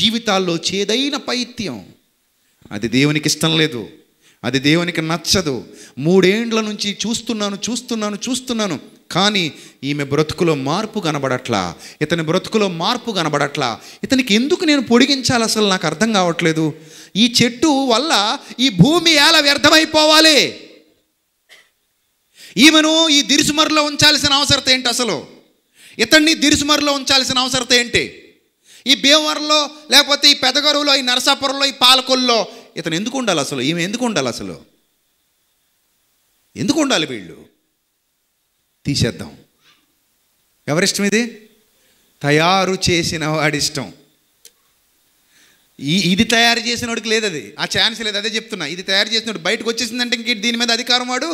జీవితాల్లో చేదైన పైత్యం అది దేవునికి ఇష్టం లేదు అది దేవునికి నచ్చదు మూడేండ్ల నుంచి చూస్తున్నాను చూస్తున్నాను చూస్తున్నాను కానీ ఈమె బ్రతుకులో మార్పు కనబడట్లా ఇతని బ్రతుకులో మార్పు కనబడట్లా ఇతనికి ఎందుకు నేను పొడిగించాలి అసలు నాకు అర్థం కావట్లేదు ఈ చెట్టు వల్ల ఈ భూమి ఎలా వ్యర్థమైపోవాలి ఈమెను ఈ దిరిసుమరులో ఉంచాల్సిన అవసరత ఏంటి అసలు ఇతన్ని దిరిసుమరులో ఉంచాల్సిన అవసరత ఏంటి ఈ భీమవరంలో లేకపోతే ఈ పెదగరువులో ఈ నరసాపురంలో ఈ పాలకొల్లో ఇతను ఎందుకు ఉండాలి అసలు ఈమె ఎందుకు ఉండాలి అసలు ఎందుకు ఉండాలి వీళ్ళు తీసేద్దాం ఎవరిష్టం ఇది తయారు చేసిన వాడి ఇష్టం ఈ ఇది తయారు వాడికి లేదు అది ఆ ఛాన్స్ లేదు అదే చెప్తున్నా ఇది తయారు చేసిన వాడు బయటకు వచ్చేసిందంటే ఇంక దీని మీద అధికారం వాడు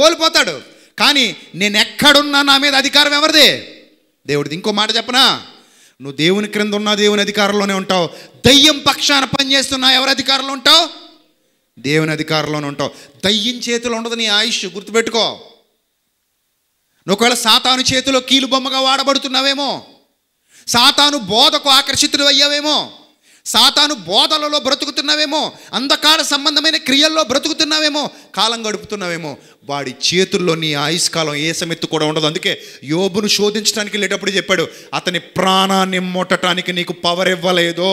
కోల్పోతాడు కానీ నేను ఎక్కడున్నా నా మీద అధికారం ఎవరిదే దేవుడిది ఇంకో మాట చెప్పనా నువ్వు దేవుని క్రింద ఉన్నా దేవుని అధికారంలోనే ఉంటావు దయ్యం పక్షాన పనిచేస్తున్నా ఎవరి అధికారంలో ఉంటావు దేవుని అధికారంలోనే ఉంటావు దయ్యం చేతిలో ఉండదు నీ ఆయుష్ గుర్తుపెట్టుకో ఒకవేళ సాతాను చేతిలో కీలుబొమ్మగా వాడబడుతున్నావేమో సాతాను బోధకు ఆకర్షితుడు అయ్యావేమో సాతాను బోధలలో బ్రతుకుతున్నావేమో అంధకార సంబంధమైన క్రియల్లో బ్రతుకుతున్నావేమో కాలం గడుపుతున్నావేమో వాడి చేతుల్లో నీ ఆయుష్కాలం ఏ సమెత్తు కూడా ఉండదు అందుకే యోబును శోధించడానికి వెళ్ళేటప్పుడు చెప్పాడు అతని ప్రాణాన్ని మొట్టడానికి నీకు పవర్ ఇవ్వలేదో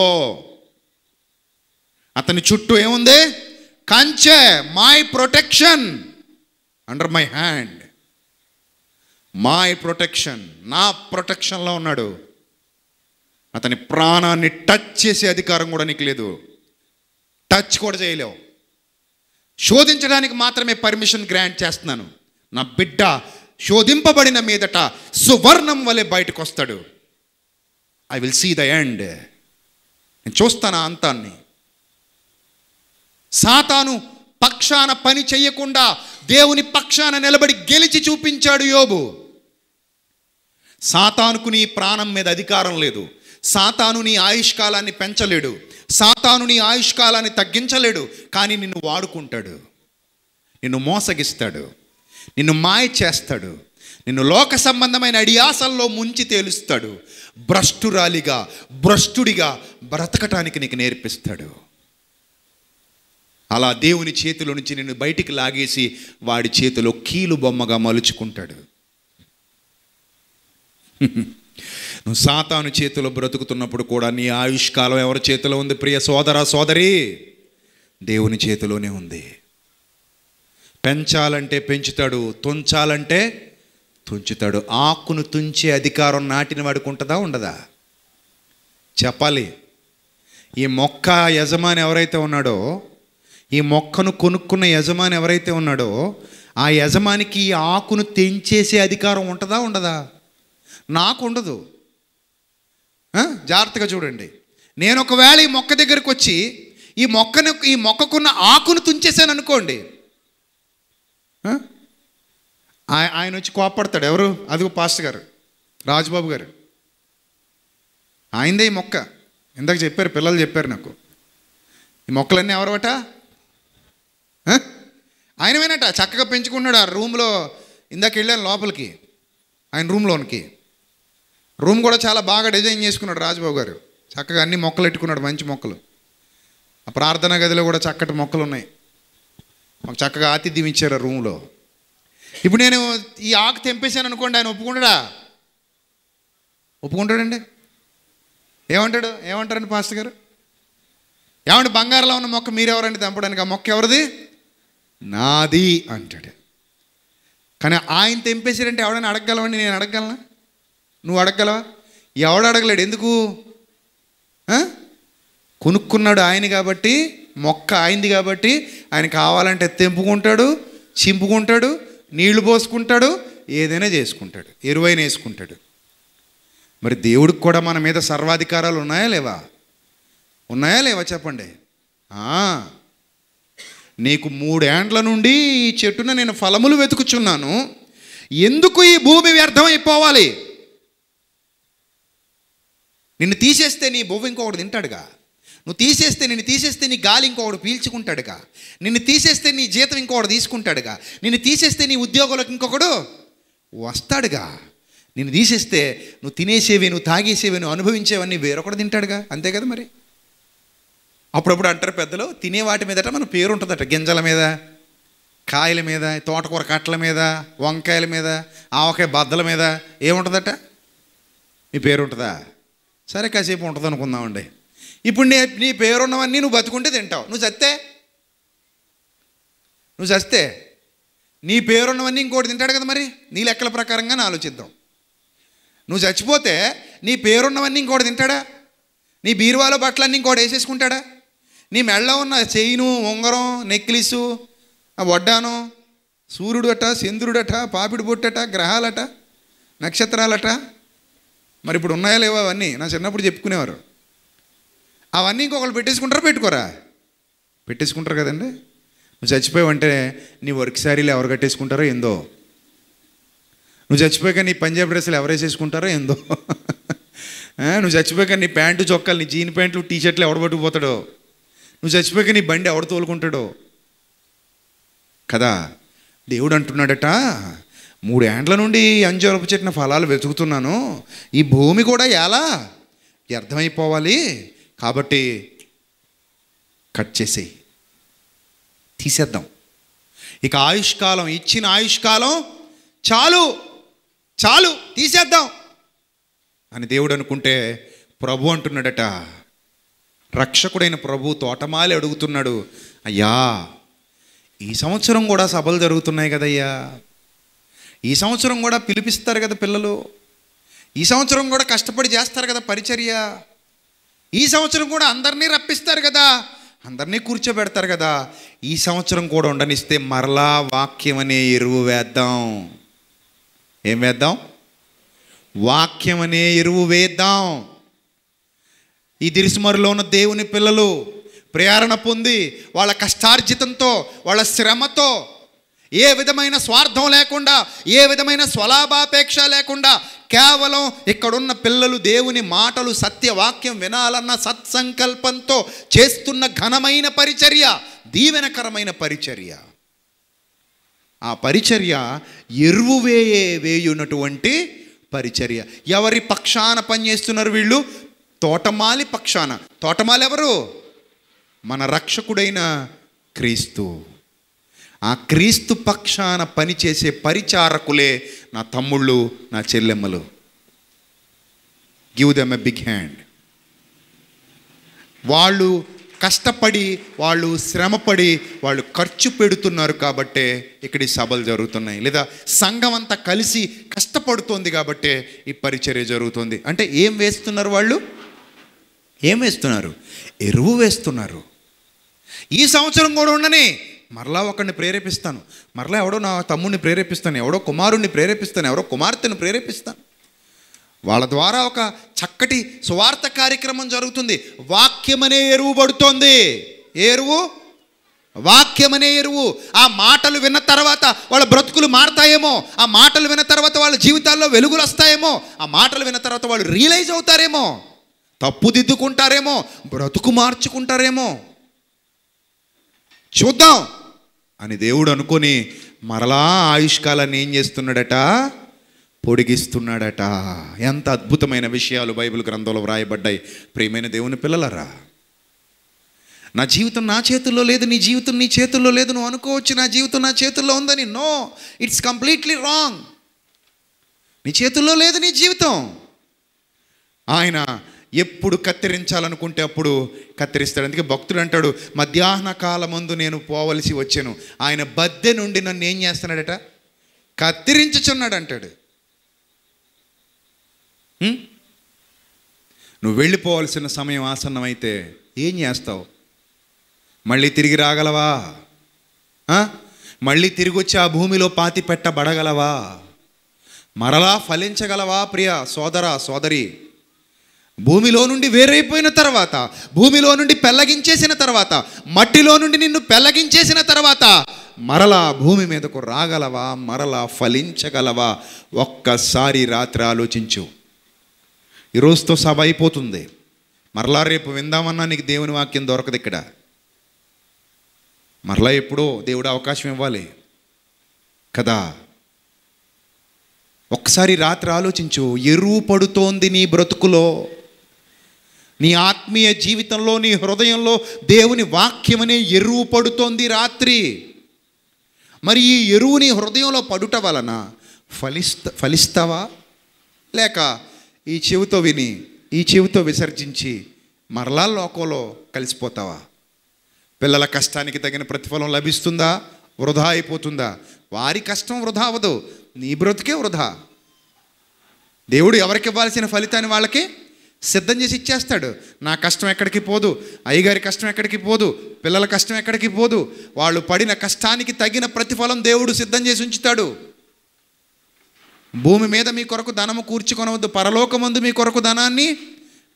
అతని చుట్టూ ఏముంది కంచె my protection under my hand my protection నా ప్రొటెక్షన్లో ఉన్నాడు అతని ప్రాణాన్ని టచ్ చేసే అధికారం కూడా నీకు లేదు టచ్ కూడా చేయలేవు శోధించడానికి మాత్రమే పర్మిషన్ గ్రాంట్ చేస్తున్నాను నా బిడ్డ శోధింపబడిన మీదట సువర్ణం వలె బయటకు వస్తాడు I will see the end నేను చూస్తాను ఆ అంతాన్ని సాతాను పక్షాన పని చేయకుండా దేవుని పక్షాన నిలబడి గెలిచి చూపించాడు యోబు సాతానుకు నీ ప్రాణం మీద అధికారం లేదు సాతాను నీ ఆయుష్కాలాన్ని పెంచలేడు సాతాను నీ ఆయుష్కాలాన్ని తగ్గించలేడు కానీ నిన్ను వాడుకుంటాడు నిన్ను మోసగిస్తాడు నిన్ను మాయ చేస్తాడు నిన్ను లోక సంబంధమైన అడియాసల్లో ముంచి తేలుస్తాడు భ్రష్టురాలిగా భ్రష్టుడిగా బ్రతకటానికి నీకు నేర్పిస్తాడు అలా దేవుని చేతిలో నుంచి నిన్ను బయటికి లాగేసి వాడి చేతిలో కీలు బొమ్మగా మలుచుకుంటాడు నువ్వు సాతాను చేతిలో బ్రతుకుతున్నప్పుడు కూడా నీ ఆయుష్కాలం ఎవరి చేతిలో ఉంది ప్రియ సోదర సోదరి దేవుని చేతిలోనే ఉంది పెంచాలంటే పెంచుతాడు తుంచాలంటే తుంచుతాడు ఆకును తుంచే అధికారం నాటిన వాడికి ఉంటుందా ఉండదా చెప్పాలి ఈ మొక్క యజమాని ఎవరైతే ఉన్నాడో ఈ మొక్కను కొనుక్కున్న యజమాని ఎవరైతే ఉన్నాడో ఆ యజమానికి ఈ ఆకును తెంచేసే అధికారం ఉంటుందా ఉండదా నాకు ఉండదు జాగ్రత్తగా చూడండి నేను ఒకవేళ ఈ మొక్క దగ్గరకు వచ్చి ఈ మొక్కను ఈ మొక్కకున్న ఆకును తుంచేసాను అనుకోండి ఆయన వచ్చి కోపడతాడు ఎవరు అదిగో పాస్ట్ గారు రాజుబాబు గారు ఆయనదే ఈ మొక్క ఇందాక చెప్పారు పిల్లలు చెప్పారు నాకు ఈ మొక్కలన్నీ ఎవరవట వినట చక్కగా పెంచుకున్నాడు ఆ రూమ్లో ఇందాక వెళ్ళాను లోపలికి ఆయన రూమ్లోనికి రూమ్ కూడా చాలా బాగా డిజైన్ చేసుకున్నాడు రాజబాబు గారు చక్కగా అన్ని మొక్కలు పెట్టుకున్నాడు మంచి మొక్కలు ఆ ప్రార్థనా గదిలో కూడా చక్కటి మొక్కలు ఉన్నాయి మాకు చక్కగా ఆతిథ్యం ఇచ్చారు రూమ్లో ఇప్పుడు నేను ఈ ఆకు తెంపేశాను అనుకోండి ఆయన ఒప్పుకుంటాడా ఒప్పుకుంటాడండి ఏమంటాడు ఏమంటారండి పాస్టర్ గారు ఏమంటే బంగారంలో ఉన్న మొక్క మీరెవరండి తెంపడానికి ఆ మొక్క ఎవరిది నాది అంటాడు కానీ ఆయన తెంపేసారంటే ఎవడైనా అడగగలవండి నేను అడగగలనా నువ్వు అడగలవా ఎవడు అడగలేడు ఎందుకు కొనుక్కున్నాడు ఆయన కాబట్టి మొక్క ఆయింది కాబట్టి ఆయన కావాలంటే తెంపుకుంటాడు చింపుకుంటాడు నీళ్లు పోసుకుంటాడు ఏదైనా చేసుకుంటాడు ఎరువైన వేసుకుంటాడు మరి దేవుడికి కూడా మన మీద సర్వాధికారాలు ఉన్నాయా లేవా ఉన్నాయా లేవా చెప్పండి నీకు మూడేండ్ల నుండి ఈ చెట్టున నేను ఫలములు వెతుకుచున్నాను ఎందుకు ఈ భూమి వ్యర్థమైపోవాలి నిన్ను తీసేస్తే నీ బొవ్వు ఇంకొకటి తింటాడుగా నువ్వు తీసేస్తే నిన్ను తీసేస్తే నీ గాలి ఇంకొకడు పీల్చుకుంటాడుగా నిన్ను తీసేస్తే నీ జీతం ఇంకొకడు తీసుకుంటాడుగా నిన్ను తీసేస్తే నీ ఉద్యోగులకు ఇంకొకడు వస్తాడుగా నిన్ను తీసేస్తే నువ్వు తినేసేవి నువ్వు తాగేసేవి నువ్వు అనుభవించేవన్నీ వేరొకడు తింటాడుగా అంతే కదా మరి అప్పుడప్పుడు అంటారు పెద్దలు తినేవాటి మీదట మన పేరు ఉంటుందట గింజల మీద కాయల మీద తోటకూర కట్టల మీద వంకాయల మీద ఆవకాయ బద్దల మీద ఏముంటుందట మీ పేరు ఉంటుందా సరే కాసేపు ఉంటుంది అనుకుందామండి ఇప్పుడు నీ నీ పేరున్నవన్నీ నువ్వు బతుకుంటే తింటావు నువ్వు చస్తే నువ్వు చస్తే నీ పేరున్నవన్నీ ఇంకోటి తింటాడు కదా మరి నీ లెక్కల ప్రకారంగా ఆలోచిద్దాం నువ్వు చచ్చిపోతే నీ పేరున్నవన్నీ ఇంకోటి తింటాడా నీ బీరువాలో బట్టలన్నీ ఇంకోటి వేసేసుకుంటాడా నీ మెళ్ళ ఉన్న చేయిను ఉంగరం నెక్లెసు వడ్డాను అట చంద్రుడట పాపిడి బొట్టట గ్రహాలట నక్షత్రాలట మరి ఇప్పుడు ఉన్నాయా లేవా అవన్నీ నా చిన్నప్పుడు చెప్పుకునేవారు అవన్నీ ఇంకొకరు పెట్టేసుకుంటారా పెట్టుకోరా పెట్టేసుకుంటారు కదండి నువ్వు చచ్చిపోయావంటే నీ వర్క్ శారీలు ఎవరు కట్టేసుకుంటారో ఏందో నువ్వు చచ్చిపోయాక నీ పంజాబ్ డ్రెస్సులు ఎవరు వేసేసుకుంటారో ఏందో నువ్వు చచ్చిపోయాక నీ ప్యాంటు చొక్కలు నీ జీన్ ప్యాంట్లు టీ షర్ట్లు ఎవడు పట్టుకుపోతాడో నువ్వు చచ్చిపోయాక నీ బండి ఎవడు తోలుకుంటాడో కదా దేవుడు అంటున్నాడట మూడు ఏండ్ల నుండి అంజరపు చెట్టిన ఫలాలు వెతుకుతున్నాను ఈ భూమి కూడా ఎలా వ్యర్థమైపోవాలి కాబట్టి కట్ చేసేయి తీసేద్దాం ఇక ఆయుష్కాలం ఇచ్చిన ఆయుష్కాలం చాలు చాలు తీసేద్దాం అని దేవుడు అనుకుంటే ప్రభు అంటున్నాడట రక్షకుడైన ప్రభు తోటమాలి అడుగుతున్నాడు అయ్యా ఈ సంవత్సరం కూడా సభలు జరుగుతున్నాయి కదయ్యా ఈ సంవత్సరం కూడా పిలిపిస్తారు కదా పిల్లలు ఈ సంవత్సరం కూడా కష్టపడి చేస్తారు కదా పరిచర్య ఈ సంవత్సరం కూడా అందరినీ రప్పిస్తారు కదా అందరినీ కూర్చోబెడతారు కదా ఈ సంవత్సరం కూడా ఉండనిస్తే మరలా వాక్యం అనే ఎరువు వేద్దాం ఏం వేద్దాం వాక్యం అనే ఎరువు వేద్దాం ఈ దిరిసుమరులో ఉన్న దేవుని పిల్లలు ప్రేరణ పొంది వాళ్ళ కష్టార్జితంతో వాళ్ళ శ్రమతో ఏ విధమైన స్వార్థం లేకుండా ఏ విధమైన స్వలాభాపేక్ష లేకుండా కేవలం ఇక్కడున్న పిల్లలు దేవుని మాటలు సత్యవాక్యం వినాలన్న సత్సంకల్పంతో చేస్తున్న ఘనమైన పరిచర్య దీవెనకరమైన పరిచర్య ఆ పరిచర్య ఎరువు వేయే వేయున్నటువంటి పరిచర్య ఎవరి పక్షాన పనిచేస్తున్నారు వీళ్ళు తోటమాలి పక్షాన తోటమాలి ఎవరు మన రక్షకుడైన క్రీస్తు ఆ క్రీస్తు పక్షాన పనిచేసే పరిచారకులే నా తమ్ముళ్ళు నా చెల్లెమ్మలు give them a big hand వాళ్ళు కష్టపడి వాళ్ళు శ్రమపడి వాళ్ళు ఖర్చు పెడుతున్నారు కాబట్టే ఇక్కడ సభలు జరుగుతున్నాయి లేదా సంఘం అంతా కలిసి కష్టపడుతోంది కాబట్టే ఈ పరిచర్య జరుగుతుంది అంటే ఏం వేస్తున్నారు వాళ్ళు ఏం వేస్తున్నారు ఎరువు వేస్తున్నారు ఈ సంవత్సరం కూడా ఉండని మరలా ఒకరిని ప్రేరేపిస్తాను మరలా ఎవడో నా తమ్ముడిని ప్రేరేపిస్తాను ఎవడో కుమారుణ్ణి ప్రేరేపిస్తాను ఎవడో కుమార్తెను ప్రేరేపిస్తాను వాళ్ళ ద్వారా ఒక చక్కటి స్వార్థ కార్యక్రమం జరుగుతుంది వాక్యమనే ఎరువు పడుతోంది ఎరువు వాక్యమనే ఎరువు ఆ మాటలు విన్న తర్వాత వాళ్ళ బ్రతుకులు మారతాయేమో ఆ మాటలు విన్న తర్వాత వాళ్ళ జీవితాల్లో వెలుగులు వస్తాయేమో ఆ మాటలు విన్న తర్వాత వాళ్ళు రియలైజ్ అవుతారేమో తప్పుదిద్దుకుంటారేమో బ్రతుకు మార్చుకుంటారేమో చూద్దాం అని దేవుడు అనుకొని మరలా ఆయుష్కాలాన్ని ఏం చేస్తున్నాడట పొడిగిస్తున్నాడట ఎంత అద్భుతమైన విషయాలు బైబిల్ గ్రంథంలో వ్రాయబడ్డాయి ప్రియమైన దేవుని పిల్లలరా నా జీవితం నా చేతుల్లో లేదు నీ జీవితం నీ చేతుల్లో లేదు నువ్వు అనుకోవచ్చు నా జీవితం నా చేతుల్లో ఉందని నో ఇట్స్ కంప్లీట్లీ రాంగ్ నీ చేతుల్లో లేదు నీ జీవితం ఆయన ఎప్పుడు కత్తిరించాలనుకుంటే అప్పుడు కత్తిరిస్తాడు అందుకే భక్తుడు అంటాడు మధ్యాహ్న కాలమందు నేను పోవలసి వచ్చాను ఆయన బద్దె నుండి నన్ను ఏం చేస్తున్నాడట కత్తిరించుచున్నాడు అంటాడు నువ్వు వెళ్ళిపోవాల్సిన సమయం ఆసన్నమైతే ఏం చేస్తావు మళ్ళీ తిరిగి రాగలవా మళ్ళీ తిరిగి వచ్చి ఆ భూమిలో పాతి పెట్టబడగలవా మరలా ఫలించగలవా ప్రియ సోదర సోదరి భూమిలో నుండి వేరైపోయిన తర్వాత భూమిలో నుండి పెల్లగించేసిన తర్వాత మట్టిలో నుండి నిన్ను పెల్లగించేసిన తర్వాత మరలా భూమి మీదకు రాగలవా మరలా ఫలించగలవా ఒక్కసారి రాత్రి ఆలోచించు ఈరోజుతో సభ అయిపోతుంది మరలా రేపు విందామన్నా నీకు దేవుని వాక్యం దొరకదు ఇక్కడ మరలా ఎప్పుడో దేవుడు అవకాశం ఇవ్వాలి కదా ఒక్కసారి రాత్రి ఆలోచించు ఎరువు పడుతోంది నీ బ్రతుకులో నీ ఆత్మీయ జీవితంలో నీ హృదయంలో దేవుని వాక్యమనే ఎరువు పడుతోంది రాత్రి మరి ఈ ఎరువు నీ హృదయంలో పడుట వలన ఫలిస్త ఫలిస్తావా లేక ఈ చెవితో విని ఈ చెవితో విసర్జించి మరలా లోకంలో కలిసిపోతావా పిల్లల కష్టానికి తగిన ప్రతిఫలం లభిస్తుందా వృధా అయిపోతుందా వారి కష్టం వృధా అవ్వదు నీ బ్రతికే వృధా దేవుడు ఎవరికి ఇవ్వాల్సిన ఫలితాన్ని వాళ్ళకి సిద్ధం చేసి ఇచ్చేస్తాడు నా కష్టం ఎక్కడికి పోదు అయ్యగారి కష్టం ఎక్కడికి పోదు పిల్లల కష్టం ఎక్కడికి పోదు వాళ్ళు పడిన కష్టానికి తగిన ప్రతిఫలం దేవుడు సిద్ధం చేసి ఉంచుతాడు భూమి మీద మీ కొరకు ధనము కూర్చుకొనవద్దు పరలోకముందు మీ కొరకు ధనాన్ని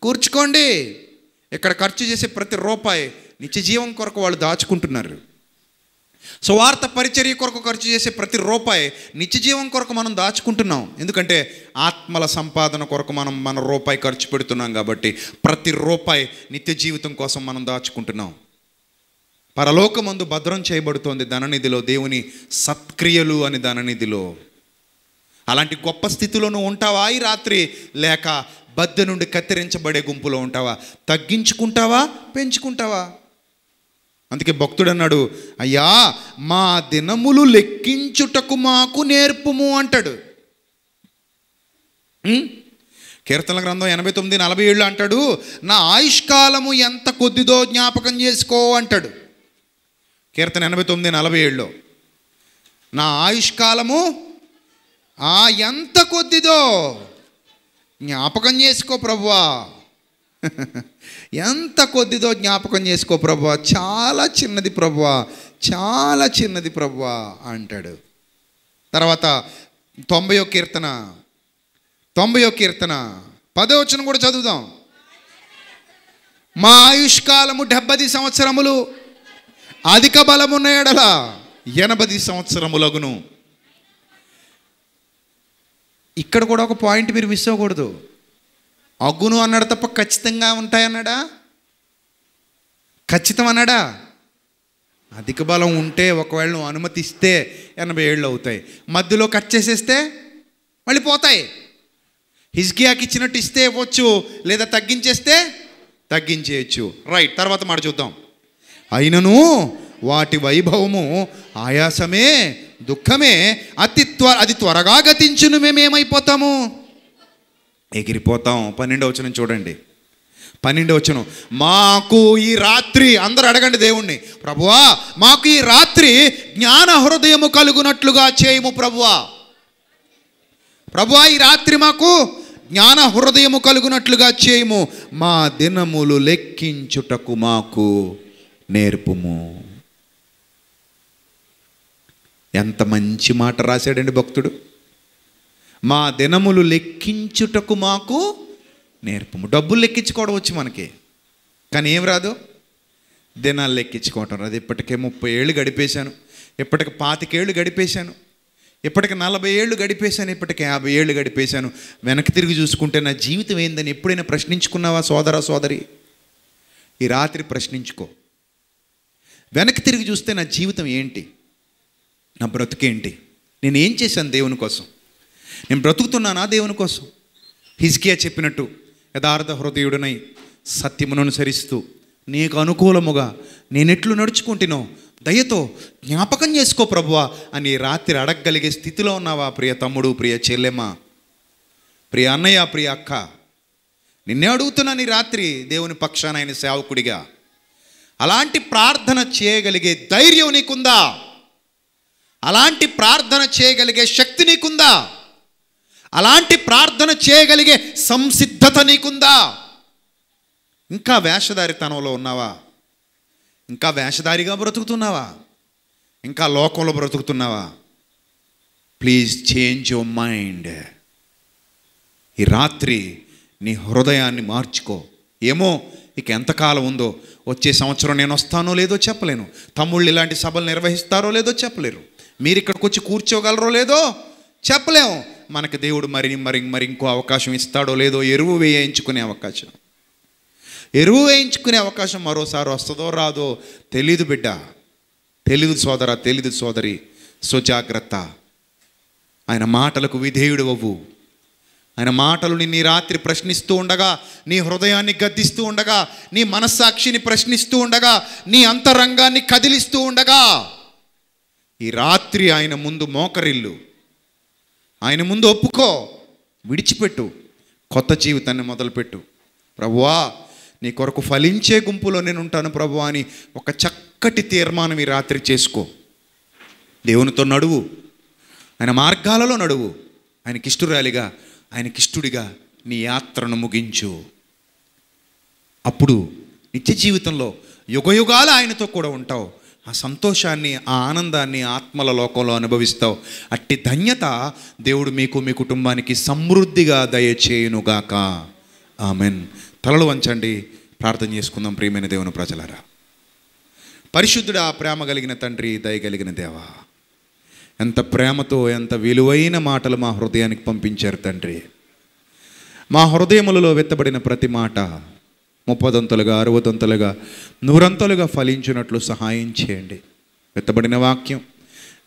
కూర్చుకోండి ఇక్కడ ఖర్చు చేసే ప్రతి రూపాయి నిత్య జీవం కొరకు వాళ్ళు దాచుకుంటున్నారు సువార్త పరిచర్య కొరకు ఖర్చు చేసే ప్రతి రూపాయి నిత్య జీవం కొరకు మనం దాచుకుంటున్నాం ఎందుకంటే ఆత్మల సంపాదన కొరకు మనం మన రూపాయి ఖర్చు పెడుతున్నాం కాబట్టి ప్రతి రూపాయి నిత్య జీవితం కోసం మనం దాచుకుంటున్నాం పరలోకమందు భద్రం చేయబడుతోంది ధననిధిలో దేవుని సత్క్రియలు అని ధననిధిలో అలాంటి గొప్ప స్థితిలో నువ్వు ఉంటావా ఈ రాత్రి లేక బద్దె నుండి కత్తిరించబడే గుంపులో ఉంటావా తగ్గించుకుంటావా పెంచుకుంటావా అందుకే భక్తుడు అన్నాడు అయ్యా మా దినములు లెక్కించుటకు మాకు నేర్పుము అంటాడు కీర్తన గ్రంథం ఎనభై తొమ్మిది నలభై ఏళ్ళు అంటాడు నా ఆయుష్కాలము ఎంత కొద్దిదో జ్ఞాపకం చేసుకో అంటాడు కీర్తన ఎనభై తొమ్మిది నలభై ఏళ్ళు నా ఆయుష్కాలము ఆ ఎంత కొద్దిదో జ్ఞాపకం చేసుకో ప్రభువా <laughs> ఎంత కొద్దిదో జ్ఞాపకం చేసుకో ప్రభా చాలా చిన్నది ప్రభా చాలా చిన్నది ప్రభా అంటాడు తర్వాత తొంభయో కీర్తన తొంభయో కీర్తన వచ్చిన కూడా చదువుదాం మా ఆయుష్కాలము డెబ్బది సంవత్సరములు అధిక బలమున్న ఎడల ఎనభై సంవత్సరములగును ఇక్కడ కూడా ఒక పాయింట్ మీరు మిస్ అవ్వకూడదు అగును అన్నాడు తప్ప ఖచ్చితంగా ఉంటాయన్నాడా ఖచ్చితం అన్నాడా అధిక బలం ఉంటే ఒకవేళ నువ్వు అనుమతిస్తే ఎనభై ఏళ్ళు అవుతాయి మధ్యలో కట్ చేసేస్తే మళ్ళీ పోతాయి హిజ్కియాకి ఇచ్చినట్టు ఇస్తే ఇవ్వచ్చు లేదా తగ్గించేస్తే తగ్గించేయచ్చు రైట్ తర్వాత మాట చూద్దాం అయినను వాటి వైభవము ఆయాసమే దుఃఖమే అతి త్వర అది త్వరగా గతించును మేమేమైపోతాము ఎగిరిపోతాం పన్నెండవ వచనం చూడండి పన్నెండు వచ్చును మాకు ఈ రాత్రి అందరు అడగండి దేవుణ్ణి ప్రభువా మాకు ఈ రాత్రి జ్ఞాన హృదయము కలుగునట్లుగా చేయము ప్రభువా ప్రభువా ఈ రాత్రి మాకు జ్ఞాన హృదయము కలుగునట్లుగా చేయము మా దినములు లెక్కించుటకు మాకు నేర్పుము ఎంత మంచి మాట రాశాడండి భక్తుడు మా దినములు లెక్కించుటకు మాకు నేర్పము డబ్బులు లెక్కించుకోవడం వచ్చి మనకి కానీ ఏం రాదు దినాలు లెక్కించుకోవటం రాదు ఇప్పటికే ముప్పై ఏళ్ళు గడిపేశాను ఇప్పటికి పాతికేళ్ళు గడిపేశాను ఇప్పటికి నలభై ఏళ్ళు గడిపేశాను ఇప్పటికి యాభై ఏళ్ళు గడిపేశాను వెనక్కి తిరిగి చూసుకుంటే నా జీవితం ఏందని ఎప్పుడైనా ప్రశ్నించుకున్నావా సోదర సోదరి ఈ రాత్రి ప్రశ్నించుకో వెనక్కి తిరిగి చూస్తే నా జీవితం ఏంటి నా బ్రతుకేంటి నేను ఏం చేశాను దేవుని కోసం నేను బ్రతుకుతున్నానా దేవుని కోసం హిజ్కియా చెప్పినట్టు యథార్థ హృదయుడనై సత్యమును అనుసరిస్తూ నీకు అనుకూలముగా నేనెట్లు నడుచుకుంటున్నావు దయతో జ్ఞాపకం చేసుకో ప్రభువా అని రాత్రి అడగగలిగే స్థితిలో ఉన్నావా ప్రియ తమ్ముడు ప్రియ చెల్లెమ్మ ప్రియ అన్నయ్య ప్రియ అక్క నిన్నే అడుగుతున్నాను ఈ రాత్రి దేవుని పక్షాన ఆయన సేవకుడిగా అలాంటి ప్రార్థన చేయగలిగే ధైర్యం నీకుందా అలాంటి ప్రార్థన చేయగలిగే శక్తి నీకుందా అలాంటి ప్రార్థన చేయగలిగే సంసిద్ధత నీకుందా ఇంకా వేషధారితనంలో ఉన్నావా ఇంకా వేషధారిగా బ్రతుకుతున్నావా ఇంకా లోకంలో బ్రతుకుతున్నావా ప్లీజ్ చేంజ్ యువర్ మైండ్ ఈ రాత్రి నీ హృదయాన్ని మార్చుకో ఏమో ఇక ఎంతకాలం ఉందో వచ్చే సంవత్సరం నేను వస్తానో లేదో చెప్పలేను తమ్ముళ్ళు ఇలాంటి సభలు నిర్వహిస్తారో లేదో చెప్పలేరు మీరు ఇక్కడికి వచ్చి కూర్చోగలరో లేదో చెప్పలేము మనకు దేవుడు మరి మరి మరి ఇంకో అవకాశం ఇస్తాడో లేదో ఎరువు వేయించుకునే అవకాశం ఎరువు వేయించుకునే అవకాశం మరోసారి వస్తుందో రాదో తెలీదు బిడ్డ తెలీదు సోదర తెలీదు సోదరి సుజాగ్రత్త ఆయన మాటలకు విధేయుడు అవ్వు ఆయన మాటలు నిన్ను రాత్రి ప్రశ్నిస్తూ ఉండగా నీ హృదయాన్ని గద్దిస్తూ ఉండగా నీ మనస్సాక్షిని ప్రశ్నిస్తూ ఉండగా నీ అంతరంగాన్ని కదిలిస్తూ ఉండగా ఈ రాత్రి ఆయన ముందు మోకరిల్లు ఆయన ముందు ఒప్పుకో విడిచిపెట్టు కొత్త జీవితాన్ని మొదలుపెట్టు ప్రభువా నీ కొరకు ఫలించే గుంపులో నేను ఉంటాను ప్రభు అని ఒక చక్కటి తీర్మానం ఈ రాత్రి చేసుకో దేవునితో నడువు ఆయన మార్గాలలో నడువు ఆయన కిష్టురాలిగా ఆయన కిష్టుడిగా నీ యాత్రను ముగించు అప్పుడు నిత్య జీవితంలో యుగయుగాలు ఆయనతో కూడా ఉంటావు ఆ సంతోషాన్ని ఆ ఆనందాన్ని ఆత్మల లోకంలో అనుభవిస్తావు అట్టి ధన్యత దేవుడు మీకు మీ కుటుంబానికి సమృద్ధిగా దయచేయునుగాక ఆమెన్ తలలు వంచండి ప్రార్థన చేసుకుందాం ప్రియమైన దేవుని ప్రజలరా పరిశుద్ధుడు ఆ ప్రేమ కలిగిన తండ్రి దయగలిగిన దేవ ఎంత ప్రేమతో ఎంత విలువైన మాటలు మా హృదయానికి పంపించారు తండ్రి మా హృదయములలో వెత్తబడిన ప్రతి మాట ముప్పదంతలుగా అరవదంతలుగా నూరంతలుగా ఫలించినట్లు సహాయం చేయండి ఎత్తబడిన వాక్యం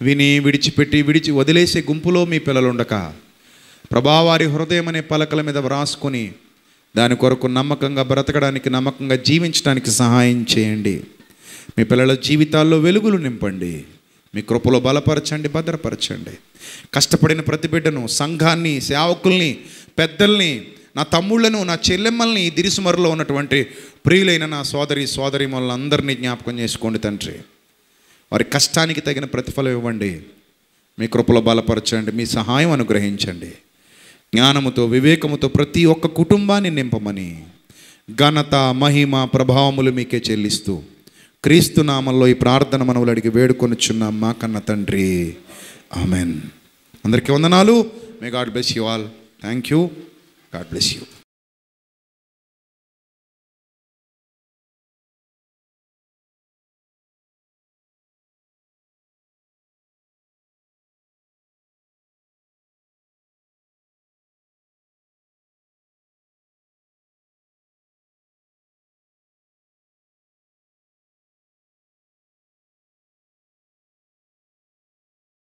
విని విడిచిపెట్టి విడిచి వదిలేసే గుంపులో మీ పిల్లలు ఉండక ప్రభావారి హృదయం అనే పలకల మీద వ్రాసుకొని దాని కొరకు నమ్మకంగా బ్రతకడానికి నమ్మకంగా జీవించడానికి సహాయం చేయండి మీ పిల్లల జీవితాల్లో వెలుగులు నింపండి మీ కృపలో బలపరచండి భద్రపరచండి కష్టపడిన ప్రతి బిడ్డను సంఘాన్ని సేవకుల్ని పెద్దల్ని నా తమ్ముళ్ళను నా చెల్లెమ్మల్ని దిరిసుమరులో ఉన్నటువంటి ప్రియులైన నా సోదరి సోదరి అందరినీ జ్ఞాపకం చేసుకోండి తండ్రి వారి కష్టానికి తగిన ప్రతిఫలం ఇవ్వండి మీ కృపలో బలపరచండి మీ సహాయం అనుగ్రహించండి జ్ఞానముతో వివేకముతో ప్రతి ఒక్క కుటుంబాన్ని నింపమని ఘనత మహిమ ప్రభావములు మీకే చెల్లిస్తూ క్రీస్తు నామంలో ఈ ప్రార్థన మనవులు అడిగి వేడుకొనుచున్నాం మా కన్న తండ్రి ఆమెన్ అందరికీ వందనాలు may God bless you all thank you God bless you.